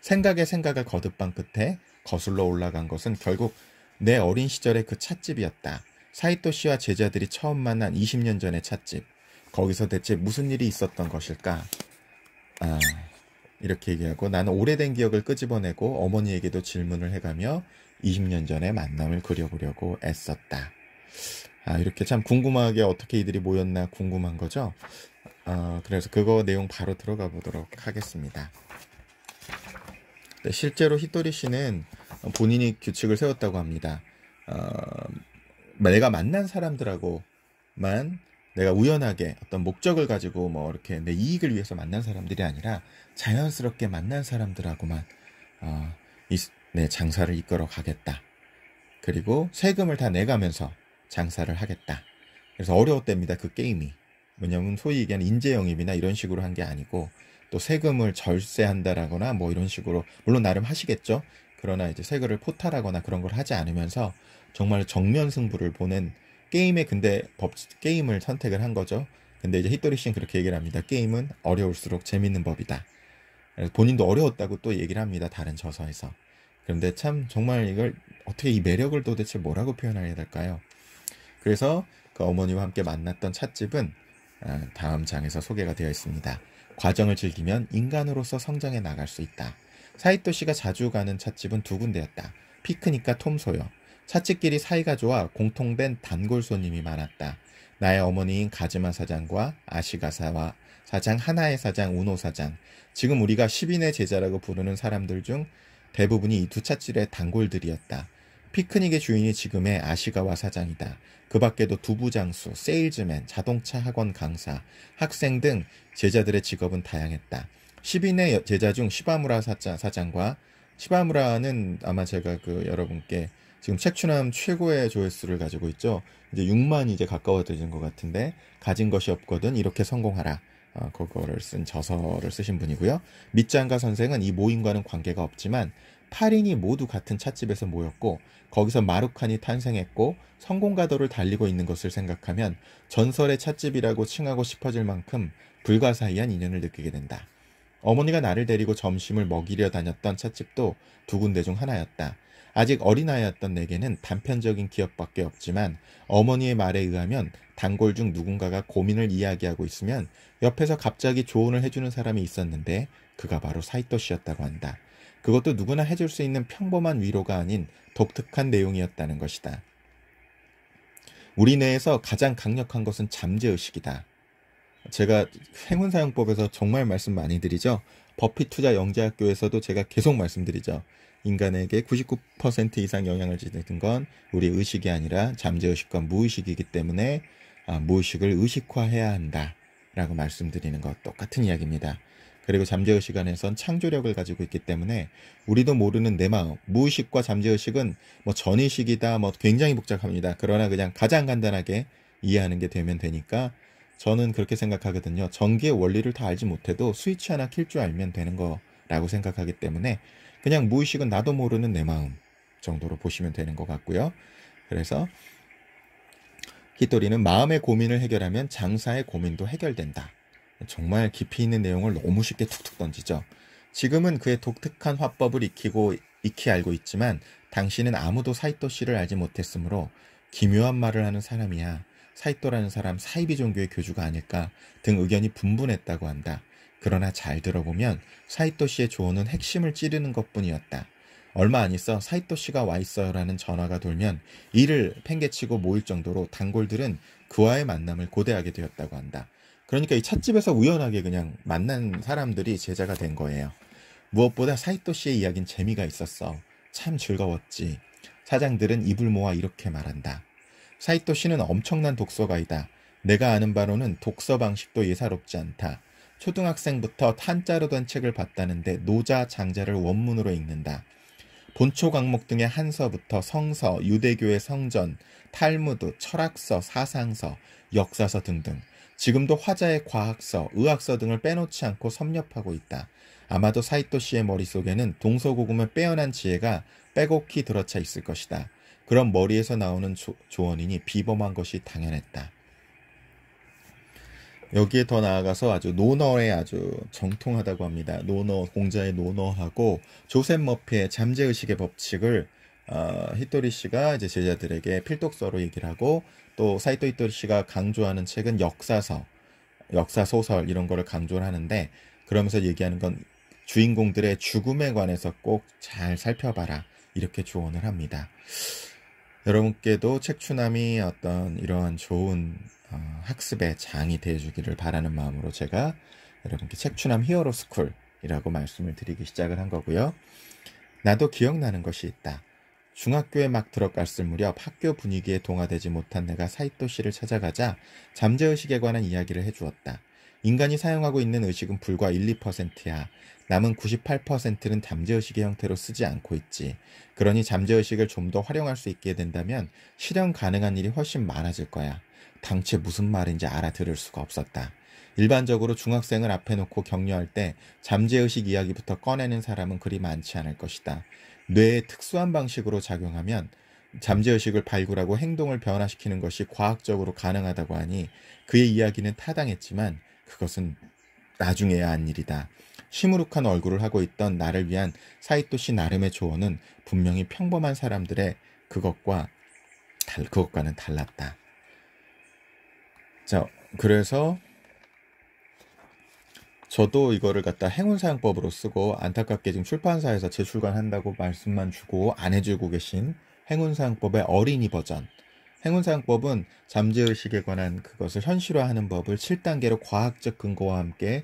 생각에 생각을 거듭한 끝에 거슬러 올라간 것은 결국 내 어린 시절의 그 찻집이었다. 사이토 씨와 제자들이 처음 만난 20년 전의 찻집. 거기서 대체 무슨 일이 있었던 것일까? 아, 이렇게 얘기하고 나는 오래된 기억을 끄집어내고 어머니에게도 질문을 해가며 20년 전의 만남을 그려보려고 애썼다. 아, 이렇게 참 궁금하게 어떻게 이들이 모였나 궁금한 거죠? 어, 그래서 그거 내용 바로 들어가 보도록 하겠습니다. 네, 실제로 히토리 씨는 본인이 규칙을 세웠다고 합니다. 어, 내가 만난 사람들하고만 내가 우연하게 어떤 목적을 가지고 뭐 이렇게 내 이익을 위해서 만난 사람들이 아니라 자연스럽게 만난 사람들하고만 어, 이, 내 장사를 이끌어 가겠다. 그리고 세금을 다 내가면서 장사를 하겠다. 그래서 어려웠답니다. 그 게임이. 왜냐면 소위 얘기하는 인재 영입이나 이런 식으로 한 게 아니고 또 세금을 절세한다라거나 뭐 이런 식으로 물론 나름 하시겠죠. 그러나 이제 세그를 포탈하거나 그런 걸 하지 않으면서 정말 정면 승부를 보는 게임에 근데 법 게임을 선택을 한 거죠. 근데 이제 히토리 씨는 그렇게 얘기를 합니다. 게임은 어려울수록 재밌는 법이다. 본인도 어려웠다고 또 얘기를 합니다. 다른 저서에서. 그런데 참 정말 이걸 어떻게 이 매력을 도대체 뭐라고 표현해야 될까요? 그래서 그 어머니와 함께 만났던 찻집은 아, 다음 장에서 소개가 되어 있습니다. 과정을 즐기면 인간으로서 성장해 나갈 수 있다. 사이토 씨가 자주 가는 찻집은 두 군데였다. 피크닉과 톰소요. 찻집끼리 사이가 좋아 공통된 단골 손님이 많았다. 나의 어머니인 가즈마 사장과 아시가사와 사장 하나의 사장 우노 사장 지금 우리가 10인의 제자라고 부르는 사람들 중 대부분이 이 두 찻집의 단골들이었다. 피크닉의 주인이 지금의 아시가와 사장이다. 그 밖에도 두부장수, 세일즈맨, 자동차 학원 강사, 학생 등 제자들의 직업은 다양했다. 10인의 제자 중 시바무라 사장, 사장과 시바무라는 아마 제가 그 여러분께 지금 책추남 최고의 조회수를 가지고 있죠. 이제 6만 이제 가까워지는 것 같은데 가진 것이 없거든 이렇게 성공하라. 어, 그거를 쓴 저서를 쓰신 분이고요. 밑장가 선생은 이 모임과는 관계가 없지만 8인이 모두 같은 찻집에서 모였고 거기서 마루칸이 탄생했고 성공가도를 달리고 있는 것을 생각하면 전설의 찻집이라고 칭하고 싶어질 만큼 불가사의한 인연을 느끼게 된다. 어머니가 나를 데리고 점심을 먹이려 다녔던 찻집도 두 군데 중 하나였다. 아직 어린아이였던 내게는 단편적인 기억밖에 없지만 어머니의 말에 의하면 단골 중 누군가가 고민을 이야기하고 있으면 옆에서 갑자기 조언을 해주는 사람이 있었는데 그가 바로 사이토 씨였다고 한다. 그것도 누구나 해줄 수 있는 평범한 위로가 아닌 독특한 내용이었다는 것이다. 우리 내에서 가장 강력한 것은 잠재의식이다. 제가 행운 사용법에서 정말 말씀 많이 드리죠. 버핏 투자 영재학교에서도 제가 계속 말씀드리죠. 인간에게 99% 이상 영향을 주는 건 우리 의식이 아니라 잠재의식과 무의식이기 때문에 아, 무의식을 의식화해야 한다라고 말씀드리는 것 똑같은 이야기입니다. 그리고 잠재의식 안에선 창조력을 가지고 있기 때문에 우리도 모르는 내 마음, 무의식과 잠재의식은 뭐 전의식이다, 뭐 굉장히 복잡합니다. 그러나 그냥 가장 간단하게 이해하는 게 되면 되니까 저는 그렇게 생각하거든요. 전기의 원리를 다 알지 못해도 스위치 하나 킬 줄 알면 되는 거라고 생각하기 때문에 그냥 무의식은 나도 모르는 내 마음 정도로 보시면 되는 것 같고요. 그래서 히토리는 마음의 고민을 해결하면 장사의 고민도 해결된다. 정말 깊이 있는 내용을 너무 쉽게 툭툭 던지죠. 지금은 그의 독특한 화법을 익히고 익히 알고 있지만 당신은 아무도 사이토 씨를 알지 못했으므로 기묘한 말을 하는 사람이야. 사이또라는 사람 사이비 종교의 교주가 아닐까 등 의견이 분분했다고 한다. 그러나 잘 들어보면 사이또 씨의 조언은 핵심을 찌르는 것뿐이었다. 얼마 안 있어 사이또 씨가 와 있어요라는 전화가 돌면 이를 팽개치고 모일 정도로 단골들은 그와의 만남을 고대하게 되었다고 한다. 그러니까 이 찻집에서 우연하게 그냥 만난 사람들이 제자가 된 거예요. 무엇보다 사이또 씨의 이야기는 재미가 있었어. 참 즐거웠지. 사장들은 입을 모아 이렇게 말한다. 사이토 씨는 엄청난 독서가이다. 내가 아는 바로는 독서 방식도 예사롭지 않다. 초등학생부터 탄자로된 책을 봤다는데 노자, 장자를 원문으로 읽는다. 본초 강목 등의 한서부터 성서, 유대교의 성전, 탈무드, 철학서, 사상서, 역사서 등등 지금도 화자의 과학서, 의학서 등을 빼놓지 않고 섭렵하고 있다. 아마도 사이토 씨의 머릿속에는 동서고금을 빼어난 지혜가 빼곡히 들어차 있을 것이다. 그런 머리에서 나오는 조, 조언이니 비범한 것이 당연했다. 여기에 더 나아가서 아주 노너에 아주 정통하다고 합니다. 노너 공자의 노너하고 조셉 머피의 잠재 의식의 법칙을 어, 히토리 씨가 이제 제자들에게 필독서로 얘기를 하고 또 사이토 히토리 씨가 강조하는 책은 역사서, 역사 소설 이런 거를 강조를 하는데 그러면서 얘기하는 건 주인공들의 죽음에 관해서 꼭 잘 살펴봐라 이렇게 조언을 합니다. 여러분께도 책추남이 어떤 이러한 좋은 어, 학습의 장이 되어주기를 바라는 마음으로 제가 여러분께 책추남 히어로 스쿨이라고 말씀을 드리기 시작을 한 거고요. 나도 기억나는 것이 있다. 중학교에 막 들어갔을 무렵 학교 분위기에 동화되지 못한 내가 사이토 씨를 찾아가자 잠재의식에 관한 이야기를 해주었다. 인간이 사용하고 있는 의식은 불과 1, 2%야. 남은 98%는 잠재의식의 형태로 쓰지 않고 있지. 그러니 잠재의식을 좀 더 활용할 수 있게 된다면 실현 가능한 일이 훨씬 많아질 거야. 당최 무슨 말인지 알아들을 수가 없었다. 일반적으로 중학생을 앞에 놓고 격려할 때 잠재의식 이야기부터 꺼내는 사람은 그리 많지 않을 것이다. 뇌의 특수한 방식으로 작용하면 잠재의식을 발굴하고 행동을 변화시키는 것이 과학적으로 가능하다고 하니 그의 이야기는 타당했지만 그것은 나중에야 한 일이다. 시무룩한 얼굴을 하고 있던 나를 위한 사이토 씨 나름의 조언은 분명히 평범한 사람들의 그것과 달, 그것과는 달랐다. 자, 그래서 저도 이거를 갖다 행운사용법으로 쓰고 안타깝게 지금 출판사에서 재출간한다고 말씀만 주고 안 해주고 계신 행운사용법의 어린이 버전 행운사항법은 잠재의식에 관한 그것을 현실화하는 법을 7단계로 과학적 근거와 함께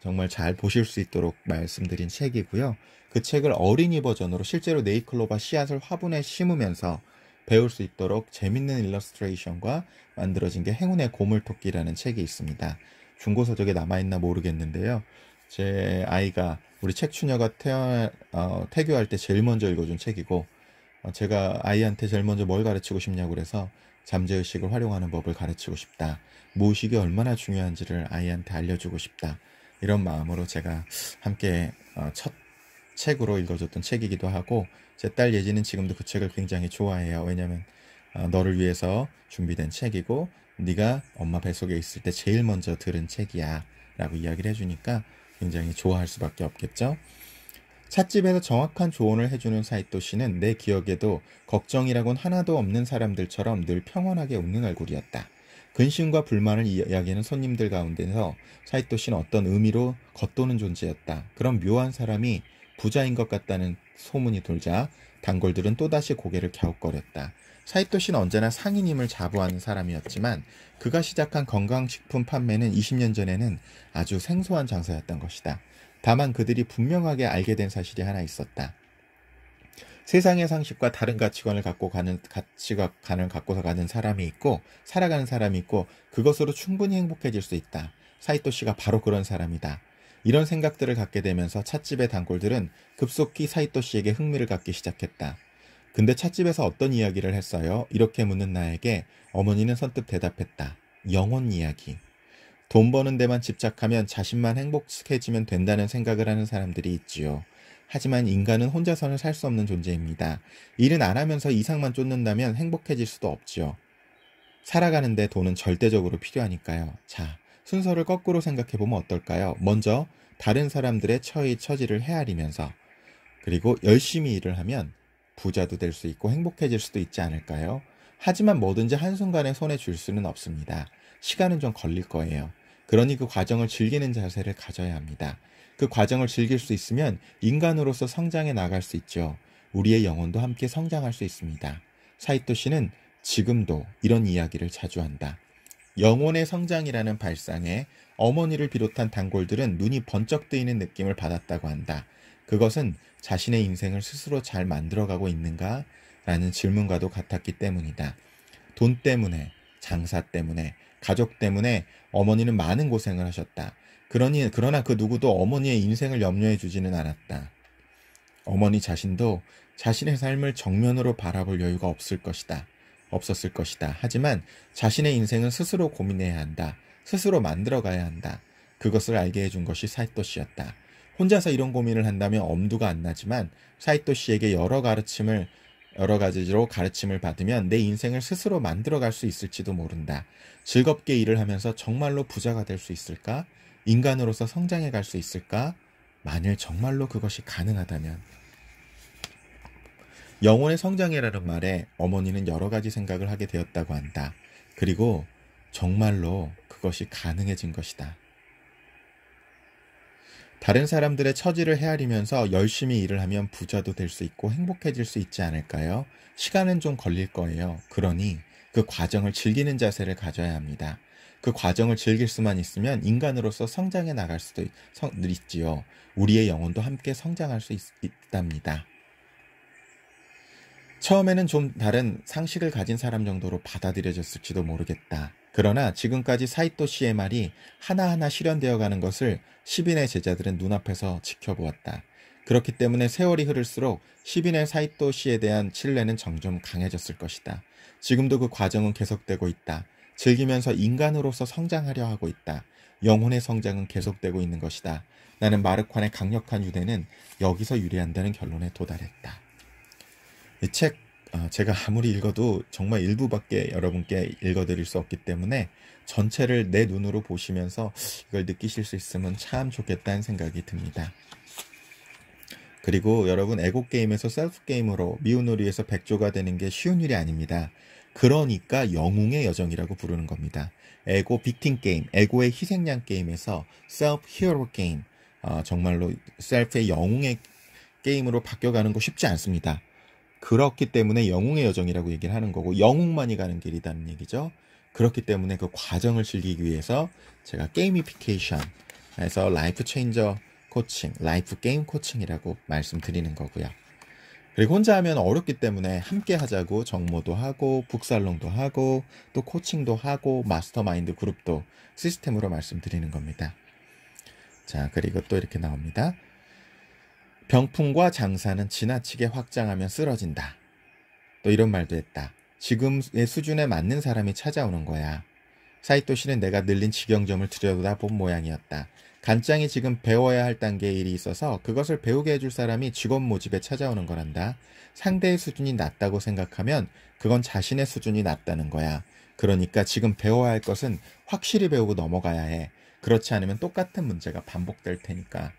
정말 잘 보실 수 있도록 말씀드린 책이고요. 그 책을 어린이 버전으로 실제로 네이클로바 씨앗을 화분에 심으면서 배울 수 있도록 재밌는 일러스트레이션과 만들어진 게 행운의 고물토끼라는 책이 있습니다. 중고서적에 남아있나 모르겠는데요. 제 아이가 우리 책추녀가 태어, 어, 태교할 때 제일 먼저 읽어준 책이고 어, 제가 아이한테 제일 먼저 뭘 가르치고 싶냐고 그래서 잠재의식을 활용하는 법을 가르치고 싶다. 무의식이 얼마나 중요한지를 아이한테 알려주고 싶다. 이런 마음으로 제가 함께 어, 첫 책으로 읽어줬던 책이기도 하고 제 딸 예지는 지금도 그 책을 굉장히 좋아해요. 왜냐하면 어, 너를 위해서 준비된 책이고 네가 엄마 뱃속에 있을 때 제일 먼저 들은 책이야 라고 이야기를 해주니까 굉장히 좋아할 수밖에 없겠죠. 찻집에서 정확한 조언을 해주는 사이토씨는 내 기억에도 걱정이라곤 하나도 없는 사람들처럼 늘 평온하게 웃는 얼굴이었다. 근심과 불만을 이야기하는 손님들 가운데서 사이토씨는 어떤 의미로 겉도는 존재였다. 그런 묘한 사람이 부자인 것 같다는 소문이 돌자 단골들은 또다시 고개를 갸웃거렸다. 사이토 씨는 언제나 상인임을 자부하는 사람이었지만 그가 시작한 건강식품 판매는 20년 전에는 아주 생소한 장사였던 것이다. 다만 그들이 분명하게 알게 된 사실이 하나 있었다. 세상의 상식과 다른 가치관을 갖고 가는 가치관을 갖고서 가는 사람이 있고 살아가는 사람이 있고 그것으로 충분히 행복해질 수 있다. 사이토 씨가 바로 그런 사람이다. 이런 생각들을 갖게 되면서 찻집의 단골들은 급속히 사이토 씨에게 흥미를 갖기 시작했다. 근데 찻집에서 어떤 이야기를 했어요? 이렇게 묻는 나에게 어머니는 선뜻 대답했다. 영혼 이야기. 돈 버는 데만 집착하면 자신만 행복해지면 된다는 생각을 하는 사람들이 있지요. 하지만 인간은 혼자서는 살 수 없는 존재입니다. 일은 안 하면서 이상만 쫓는다면 행복해질 수도 없지요. 살아가는데 돈은 절대적으로 필요하니까요. 자, 순서를 거꾸로 생각해보면 어떨까요? 먼저 다른 사람들의 처의 처지를 헤아리면서 그리고 열심히 일을 하면 부자도 될 수 있고 행복해질 수도 있지 않을까요? 하지만 뭐든지 한순간에 손에 줄 수는 없습니다. 시간은 좀 걸릴 거예요. 그러니 그 과정을 즐기는 자세를 가져야 합니다. 그 과정을 즐길 수 있으면 인간으로서 성장해 나갈 수 있죠. 우리의 영혼도 함께 성장할 수 있습니다. 사이토 씨는 지금도 이런 이야기를 자주 한다. 영혼의 성장이라는 발상에 어머니를 비롯한 단골들은 눈이 번쩍 뜨이는 느낌을 받았다고 한다. 그것은 자신의 인생을 스스로 잘 만들어가고 있는가? 라는 질문과도 같았기 때문이다. 돈 때문에, 장사 때문에, 가족 때문에 어머니는 많은 고생을 하셨다. 그러니, 그러나 그 누구도 어머니의 인생을 염려해 주지는 않았다. 어머니 자신도 자신의 삶을 정면으로 바라볼 여유가 없을 것이다. 없었을 것이다. 하지만 자신의 인생은 스스로 고민해야 한다. 스스로 만들어가야 한다. 그것을 알게 해준 것이 사이토 씨였다. 혼자서 이런 고민을 한다면 엄두가 안 나지만 사이토 씨에게 여러 가르침을 여러 가지로 가르침을 받으면 내 인생을 스스로 만들어갈 수 있을지도 모른다. 즐겁게 일을 하면서 정말로 부자가 될 수 있을까? 인간으로서 성장해 갈 수 있을까? 만일 정말로 그것이 가능하다면. 영혼의 성장이라는 말에 어머니는 여러 가지 생각을 하게 되었다고 한다. 그리고 정말로 그것이 가능해진 것이다. 다른 사람들의 처지를 헤아리면서 열심히 일을 하면 부자도 될 수 있고 행복해질 수 있지 않을까요? 시간은 좀 걸릴 거예요. 그러니 그 과정을 즐기는 자세를 가져야 합니다. 그 과정을 즐길 수만 있으면 인간으로서 성장해 나갈 수도 있, 성, 있지요. 우리의 영혼도 함께 성장할 수 있, 있답니다. 처음에는 좀 다른 상식을 가진 사람 정도로 받아들여졌을지도 모르겠다. 그러나 지금까지 사이토 씨의 말이 하나하나 실현되어 가는 것을 시빈의 제자들은 눈앞에서 지켜보았다. 그렇기 때문에 세월이 흐를수록 시빈의 사이토 씨에 대한 신뢰는 점점 강해졌을 것이다. 지금도 그 과정은 계속되고 있다. 즐기면서 인간으로서 성장하려 하고 있다. 영혼의 성장은 계속되고 있는 것이다. 나는 마르칸의 강력한 유대는 여기서 유래한다는 결론에 도달했다. 이책 아, 제가 아무리 읽어도 정말 일부밖에 여러분께 읽어드릴 수 없기 때문에 전체를 내 눈으로 보시면서 이걸 느끼실 수 있으면 참 좋겠다는 생각이 듭니다. 그리고 여러분 에고게임에서 셀프게임으로 미운놀이에서 백조가 되는 게 쉬운 일이 아닙니다. 그러니까 영웅의 여정이라고 부르는 겁니다. 에고 빅팅 게임, 에고의 희생양 게임에서 셀프 히어로 게임, 어, 정말로 셀프의 영웅의 게임으로 바뀌어가는 거 쉽지 않습니다. 그렇기 때문에 영웅의 여정이라고 얘기를 하는 거고 영웅만이 가는 길이라는 얘기죠. 그렇기 때문에 그 과정을 즐기기 위해서 제가 게이미피케이션 그서 라이프 체인저 코칭, 라이프 게임 코칭이라고 말씀드리는 거고요. 그리고 혼자 하면 어렵기 때문에 함께 하자고 정모도 하고 북살롱도 하고 또 코칭도 하고 마스터마인드 그룹도 시스템으로 말씀드리는 겁니다. 자, 그리고 또 이렇게 나옵니다. 병풍과 장사는 지나치게 확장하면 쓰러진다. 또 이런 말도 했다. 지금의 수준에 맞는 사람이 찾아오는 거야. 사이토 씨는 내가 늘린 지경점을 들여다본 모양이었다. 간장이 지금 배워야 할 단계의 일이 있어서 그것을 배우게 해줄 사람이 직원 모집에 찾아오는 거란다. 상대의 수준이 낮다고 생각하면 그건 자신의 수준이 낮다는 거야. 그러니까 지금 배워야 할 것은 확실히 배우고 넘어가야 해. 그렇지 않으면 똑같은 문제가 반복될 테니까.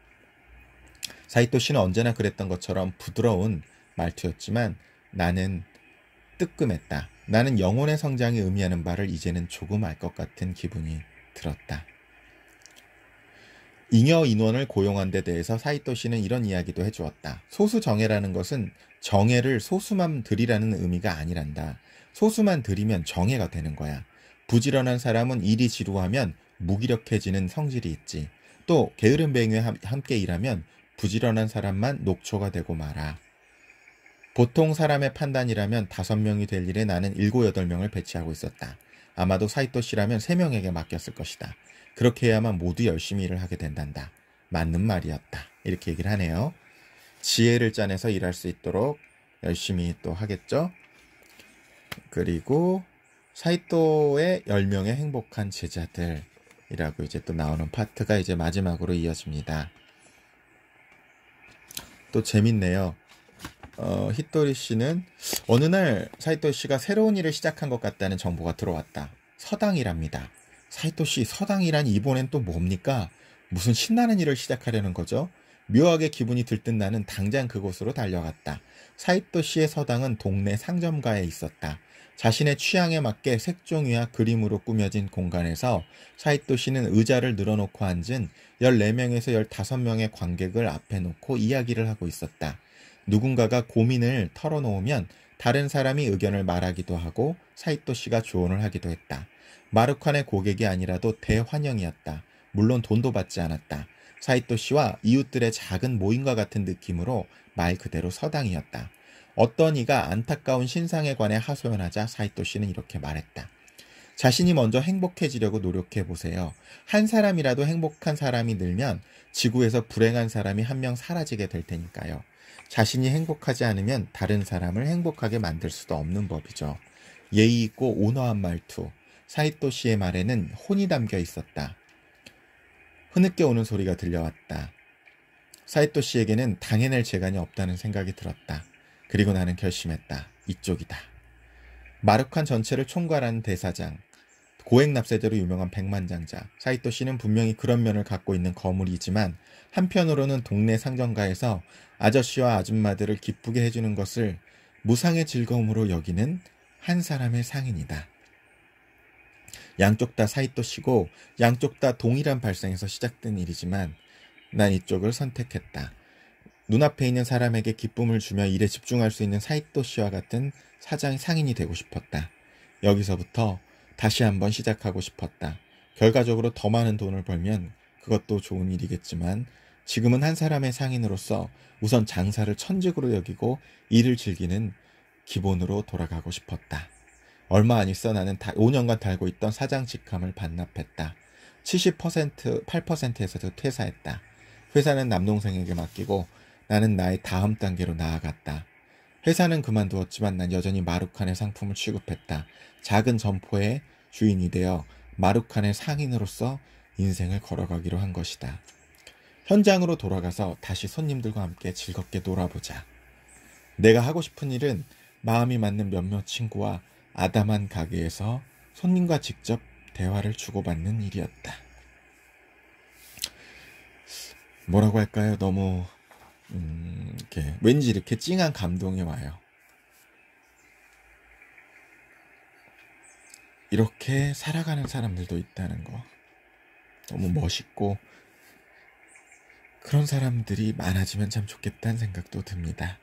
사이토 씨는 언제나 그랬던 것처럼 부드러운 말투였지만 나는 뜨끔했다. 나는 영혼의 성장이 의미하는 바를 이제는 조금 알 것 같은 기분이 들었다. 잉여 인원을 고용한 데 대해서 사이토 씨는 이런 이야기도 해주었다. 소수 정해라는 것은 정해를 소수만 드리라는 의미가 아니란다. 소수만 드리면 정해가 되는 거야. 부지런한 사람은 일이 지루하면 무기력해지는 성질이 있지. 또 게으른 뱅이와 함께 일하면 부지런한 사람만 녹초가 되고 마라. 보통 사람의 판단이라면 다섯 명이될 일에 나는 일곱 여덟 명을 배치하고 있었다. 아마도 사이토 씨라면 세명에게 맡겼을 것이다. 그렇게 해야만 모두 열심히 일을 하게 된단다. 맞는 말이었다. 이렇게 얘기를 하네요. 지혜를 짜내서 일할 수 있도록 열심히 또 하겠죠. 그리고 사이토의 열명의 행복한 제자들이라고 이제 또 나오는 파트가 이제 마지막으로 이어집니다. 또 재밌네요. 어, 히토리 씨는 어느 날 사이토 씨가 새로운 일을 시작한 것 같다는 정보가 들어왔다. 서당이랍니다. 사이토 씨 서당이란 이번엔 또 뭡니까? 무슨 신나는 일을 시작하려는 거죠? 묘하게 기분이 들뜬 나는 당장 그곳으로 달려갔다. 사이토 씨의 서당은 동네 상점가에 있었다. 자신의 취향에 맞게 색종이와 그림으로 꾸며진 공간에서 사이토 씨는 의자를 늘어놓고 앉은 14명에서 15명의 관객을 앞에 놓고 이야기를 하고 있었다. 누군가가 고민을 털어놓으면 다른 사람이 의견을 말하기도 하고 사이토 씨가 조언을 하기도 했다. 마르칸의 고객이 아니라도 대환영이었다. 물론 돈도 받지 않았다. 사이토 씨와 이웃들의 작은 모임과 같은 느낌으로 말 그대로 서당이었다. 어떤 이가 안타까운 신상에 관해 하소연하자 사이토 씨는 이렇게 말했다. 자신이 먼저 행복해지려고 노력해 보세요. 한 사람이라도 행복한 사람이 늘면 지구에서 불행한 사람이 한 명 사라지게 될 테니까요. 자신이 행복하지 않으면 다른 사람을 행복하게 만들 수도 없는 법이죠. 예의 있고 온화한 말투. 사이토 씨의 말에는 혼이 담겨 있었다. 흐느껴 오는 소리가 들려왔다. 사이토 씨에게는 당해낼 재간이 없다는 생각이 들었다. 그리고 나는 결심했다. 이쪽이다. 마르칸 전체를 총괄하는 대사장, 고액 납세대로 유명한 백만장자 사이토 씨는 분명히 그런 면을 갖고 있는 거물이지만 한편으로는 동네 상점가에서 아저씨와 아줌마들을 기쁘게 해주는 것을 무상의 즐거움으로 여기는 한 사람의 상인이다. 양쪽 다 사이토 씨고 양쪽 다 동일한 발상에서 시작된 일이지만 난 이쪽을 선택했다. 눈앞에 있는 사람에게 기쁨을 주며 일에 집중할 수 있는 사이토 씨와 같은 사장 상인이 되고 싶었다. 여기서부터 다시 한번 시작하고 싶었다. 결과적으로 더 많은 돈을 벌면 그것도 좋은 일이겠지만 지금은 한 사람의 상인으로서 우선 장사를 천직으로 여기고 일을 즐기는 기본으로 돌아가고 싶었다. 얼마 안 있어 나는 5년간 달고 있던 사장 직함을 반납했다. 70%, 8%에서 퇴사했다. 회사는 남동생에게 맡기고 나는 나의 다음 단계로 나아갔다. 회사는 그만두었지만 난 여전히 마루칸의 상품을 취급했다. 작은 점포의 주인이 되어 마루칸의 상인으로서 인생을 걸어가기로 한 것이다. 현장으로 돌아가서 다시 손님들과 함께 즐겁게 놀아보자. 내가 하고 싶은 일은 마음이 맞는 몇몇 친구와 아담한 가게에서 손님과 직접 대화를 주고받는 일이었다. 뭐라고 할까요? 너무 음, 이렇게 네. 왠지 이렇게 찡한 감동이 와요. 이렇게 살아가는 사람들도 있다는 거. 너무 멋있고 그런 사람들이 많아지면 참 좋겠다는 생각도 듭니다.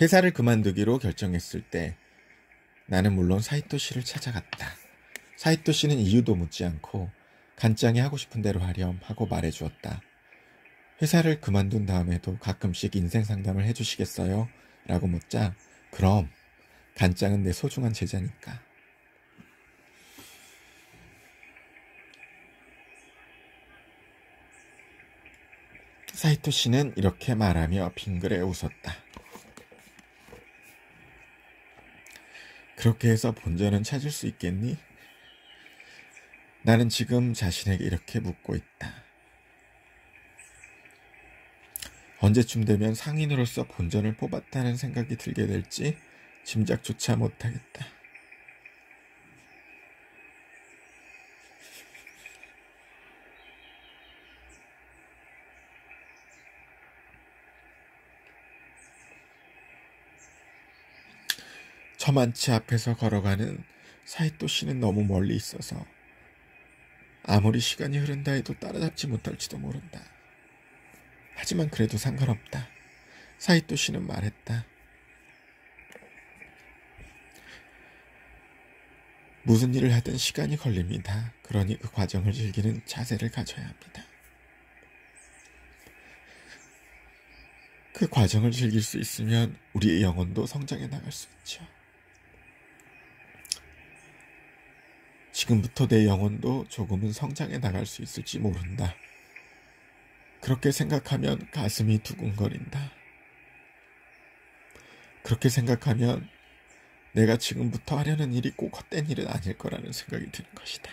회사를 그만두기로 결정했을 때 나는 물론 사이토 씨를 찾아갔다. 사이토 씨는 이유도 묻지 않고 간장이 하고 싶은 대로 하렴 하고 말해주었다. 회사를 그만둔 다음에도 가끔씩 인생 상담을 해주시겠어요? 라고 묻자, 그럼, 간장은 내 소중한 제자니까. 사이토 씨는 이렇게 말하며 빙그레 웃었다. 그렇게 해서 본전은 찾을 수 있겠니? 나는 지금 자신에게 이렇게 묻고 있다. 언제쯤 되면 상인으로서 본전을 뽑았다는 생각이 들게 될지 짐작조차 못하겠다. 저만치 앞에서 걸어가는 사이토 시는 너무 멀리 있어서 아무리 시간이 흐른다 해도 따라잡지 못할지도 모른다. 하지만 그래도 상관없다. 사이토 씨는 말했다. 무슨 일을 하든 시간이 걸립니다. 그러니 그 과정을 즐기는 자세를 가져야 합니다. 그 과정을 즐길 수 있으면 우리의 영혼도 성장해 나갈 수 있죠. 지금부터 내 영혼도 조금은 성장해 나갈 수 있을지 모른다. 그렇게 생각하면 가슴이 두근거린다. 그렇게 생각하면 내가 지금부터 하려는 일이 꼭 헛된 일은 아닐 거라는 생각이 드는 것이다.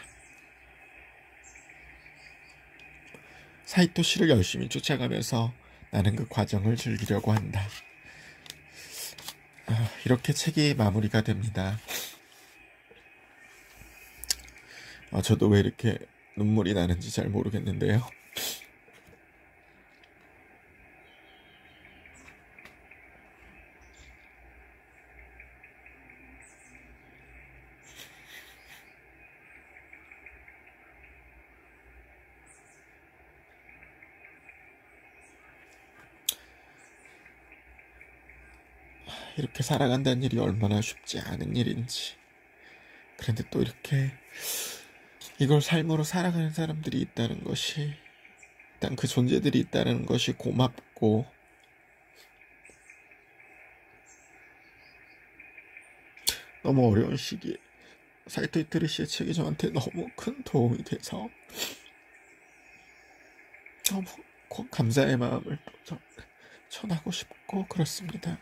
사이토 씨를 열심히 쫓아가면서 나는 그 과정을 즐기려고 한다. 아, 이렇게 책이 마무리가 됩니다. 아, 저도 왜 이렇게 눈물이 나는지 잘 모르겠는데요. 살아간다는 일이 얼마나 쉽지 않은 일인지. 그런데 또 이렇게 이걸 삶으로 살아가는 사람들이 있다는 것이, 일단 그 존재들이 있다는 것이 고맙고, 너무 어려운 시기에 사이토 이트리 씨의 책이 저한테 너무 큰 도움이 돼서 너무 감사의 마음을 전하고 싶고 그렇습니다.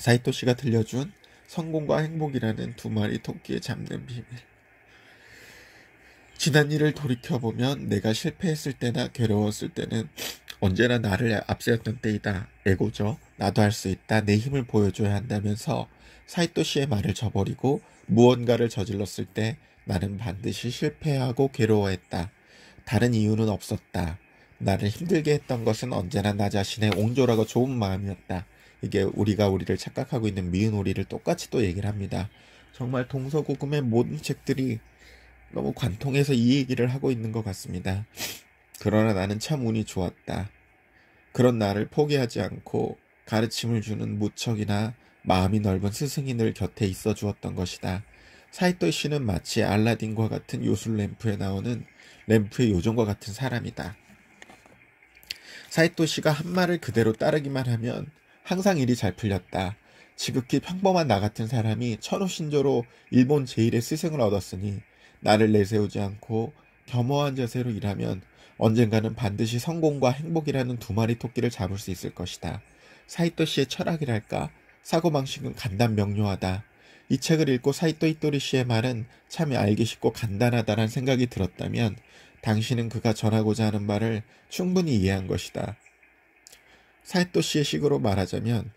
사이토 씨가 들려준 성공과 행복이라는 두 마리 토끼의 잡는 비밀. 지난 일을 돌이켜보면 내가 실패했을 때나 괴로웠을 때는 언제나 나를 앞세웠던 때이다. 에고죠. 나도 할 수 있다. 내 힘을 보여줘야 한다면서 사이토 씨의 말을 저버리고 무언가를 저질렀을 때 나는 반드시 실패하고 괴로워했다. 다른 이유는 없었다. 나를 힘들게 했던 것은 언제나 나 자신의 옹졸하고 좋은 마음이었다. 이게 우리가 우리를 착각하고 있는 미은오리를 똑같이 또 얘기를 합니다. 정말 동서고금의 모든 책들이 너무 관통해서 이 얘기를 하고 있는 것 같습니다. 그러나 나는 참 운이 좋았다. 그런 나를 포기하지 않고 가르침을 주는 무척이나 마음이 넓은 스승인을 곁에 있어 주었던 것이다. 사이토 씨는 마치 알라딘과 같은 요술 램프에 나오는 램프의 요정과 같은 사람이다. 사이토 씨가 한 말을 그대로 따르기만 하면 항상 일이 잘 풀렸다. 지극히 평범한 나 같은 사람이 천호신조로 일본 제일의 스승을 얻었으니 나를 내세우지 않고 겸허한 자세로 일하면 언젠가는 반드시 성공과 행복이라는 두 마리 토끼를 잡을 수 있을 것이다. 사이토 씨의 철학이랄까 사고방식은 간단 명료하다. 이 책을 읽고 사이토 이토리 씨의 말은 참 알기 쉽고 간단하다란 생각이 들었다면 당신은 그가 전하고자 하는 말을 충분히 이해한 것이다. 사이토 씨의 식으로 말하자면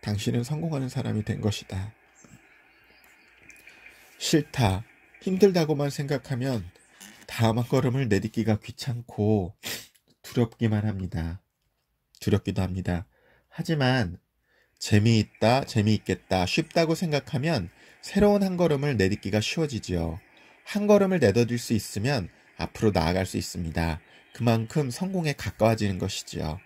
당신은 성공하는 사람이 된 것이다. 싫다, 힘들다고만 생각하면 다음 한 걸음을 내딛기가 귀찮고 두렵기만 합니다. 두렵기도 합니다. 하지만 재미있다, 재미있겠다, 쉽다고 생각하면 새로운 한 걸음을 내딛기가 쉬워지지요. 한 걸음을 내딛딜수 있으면 앞으로 나아갈 수 있습니다. 그만큼 성공에 가까워지는 것이지요.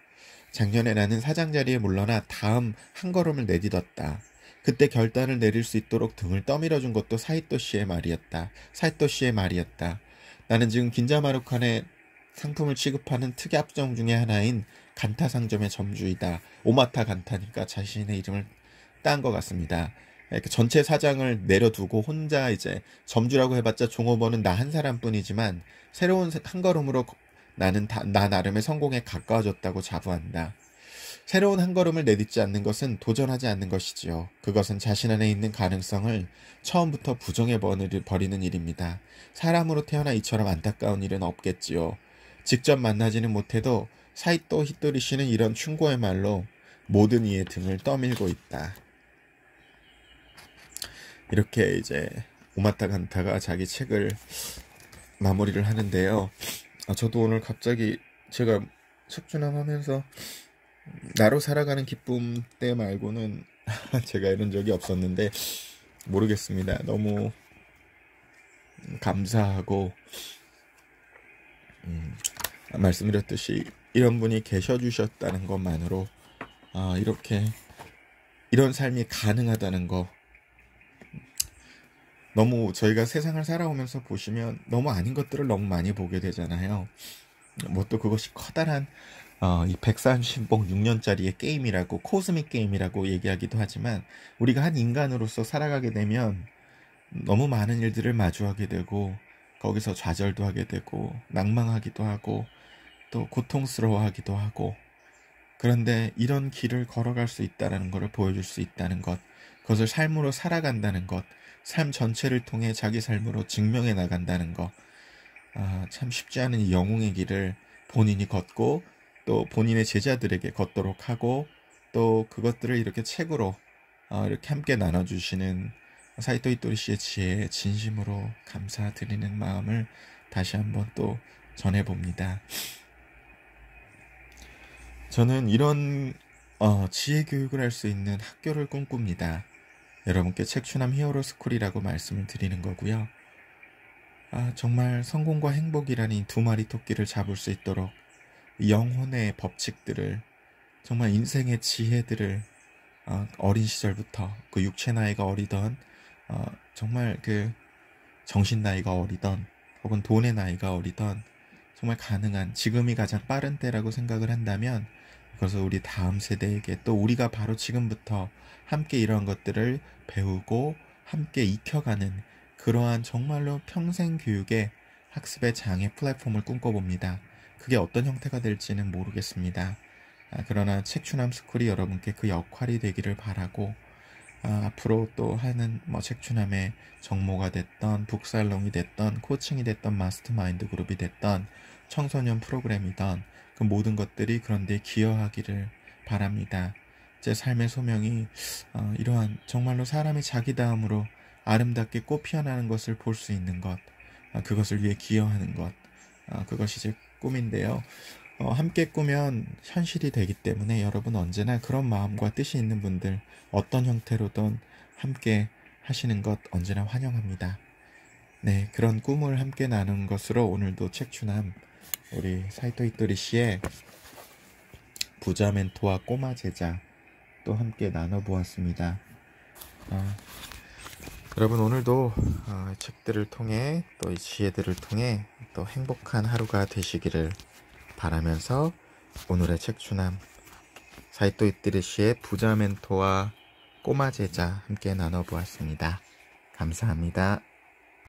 작년에 나는 사장 자리에 물러나 다음 한 걸음을 내딛었다. 그때 결단을 내릴 수 있도록 등을 떠밀어준 것도 사이토 씨의 말이었다. 사이토 씨의 말이었다. 나는 지금 긴자마루칸의 상품을 취급하는 특이 합정 중의 하나인 간타 상점의 점주이다. 오마타 간타니까 자신의 이름을 딴것 같습니다. 전체 사장을 내려두고 혼자 이제 점주라고 해봤자 종업원은 나 한 사람뿐이지만 새로운 한 걸음으로 나는 다, 나 나름의 성공에 가까워졌다고 자부한다. 새로운 한 걸음을 내딛지 않는 것은 도전하지 않는 것이지요. 그것은 자신 안에 있는 가능성을 처음부터 부정해 버리는 일입니다. 사람으로 태어나 이처럼 안타까운 일은 없겠지요. 직접 만나지는 못해도 사이토 히토리 씨는 이런 충고의 말로 모든 이의 등을 떠밀고 있다. 이렇게 이제 오마타 간타가 자기 책을 마무리를 하는데요. 아, 저도 오늘 갑자기 제가 척추남하면서 나로 살아가는 기쁨 때 말고는 제가 이런 적이 없었는데 모르겠습니다. 너무 감사하고 음, 말씀드렸듯이 이런 분이 계셔 주셨다는 것만으로 아, 이렇게 이런 삶이 가능하다는 거 너무 저희가 세상을 살아오면서 보시면 너무 아닌 것들을 너무 많이 보게 되잖아요. 뭐 또 그것이 커다란 어, 이 130억 6년짜리의 게임이라고 코스믹 게임이라고 얘기하기도 하지만 우리가 한 인간으로서 살아가게 되면 너무 많은 일들을 마주하게 되고 거기서 좌절도 하게 되고 낭망하기도 하고 또 고통스러워하기도 하고 그런데 이런 길을 걸어갈 수 있다는 것을 보여줄 수 있다는 것 그것을 삶으로 살아간다는 것삶 전체를 통해 자기 삶으로 증명해 나간다는 거. 아, 참 쉽지 않은 영웅의 길을 본인이 걷고 또 본인의 제자들에게 걷도록 하고 또 그것들을 이렇게 책으로 아, 이렇게 함께 나눠주시는 사이토 이토리 씨의 지혜에 진심으로 감사드리는 마음을 다시 한번 또 전해봅니다. 저는 이런 어, 지혜 교육을 할 수 있는 학교를 꿈꿉니다. 여러분께 책추남 히어로 스쿨이라고 말씀을 드리는 거고요. 아, 정말 성공과 행복이라는 두 마리 토끼를 잡을 수 있도록 영혼의 법칙들을 정말 인생의 지혜들을 아, 어린 시절부터 그 육체 나이가 어리던 아, 정말 그 정신 나이가 어리던 혹은 돈의 나이가 어리던 정말 가능한 지금이 가장 빠른 때라고 생각을 한다면 그래서 우리 다음 세대에게 또 우리가 바로 지금부터 함께 이런 것들을 배우고 함께 익혀가는 그러한 정말로 평생 교육의 학습의 장애 플랫폼을 꿈꿔봅니다. 그게 어떤 형태가 될지는 모르겠습니다. 아, 그러나 책추남 스쿨이 여러분께 그 역할이 되기를 바라고 아, 앞으로 또 하는 뭐 책추남의 정모가 됐던 북살롱이 됐던 코칭이 됐던 마스터마인드 그룹이 됐던 청소년 프로그램이던 그 모든 것들이 그런데 기여하기를 바랍니다. 제 삶의 소명이 어, 이러한 정말로 사람이 자기다움으로 아름답게 꽃 피어나는 것을 볼 수 있는 것, 어, 그것을 위해 기여하는 것, 어, 그것이 제 꿈인데요. 어, 함께 꾸면 현실이 되기 때문에 여러분 언제나 그런 마음과 뜻이 있는 분들 어떤 형태로든 함께 하시는 것 언제나 환영합니다. 네, 그런 꿈을 함께 나눈 것으로 오늘도 책추남 우리 사이토 이토리 씨의 부자 멘토와 꼬마 제자 또 함께 나눠보았습니다. 어, 여러분 오늘도 어, 책들을 통해 또 이 지혜들을 통해 또 행복한 하루가 되시기를 바라면서 오늘의 책추남 사이토 이뜨르시의 부자 멘토와 꼬마 제자 함께 나눠보았습니다. 감사합니다.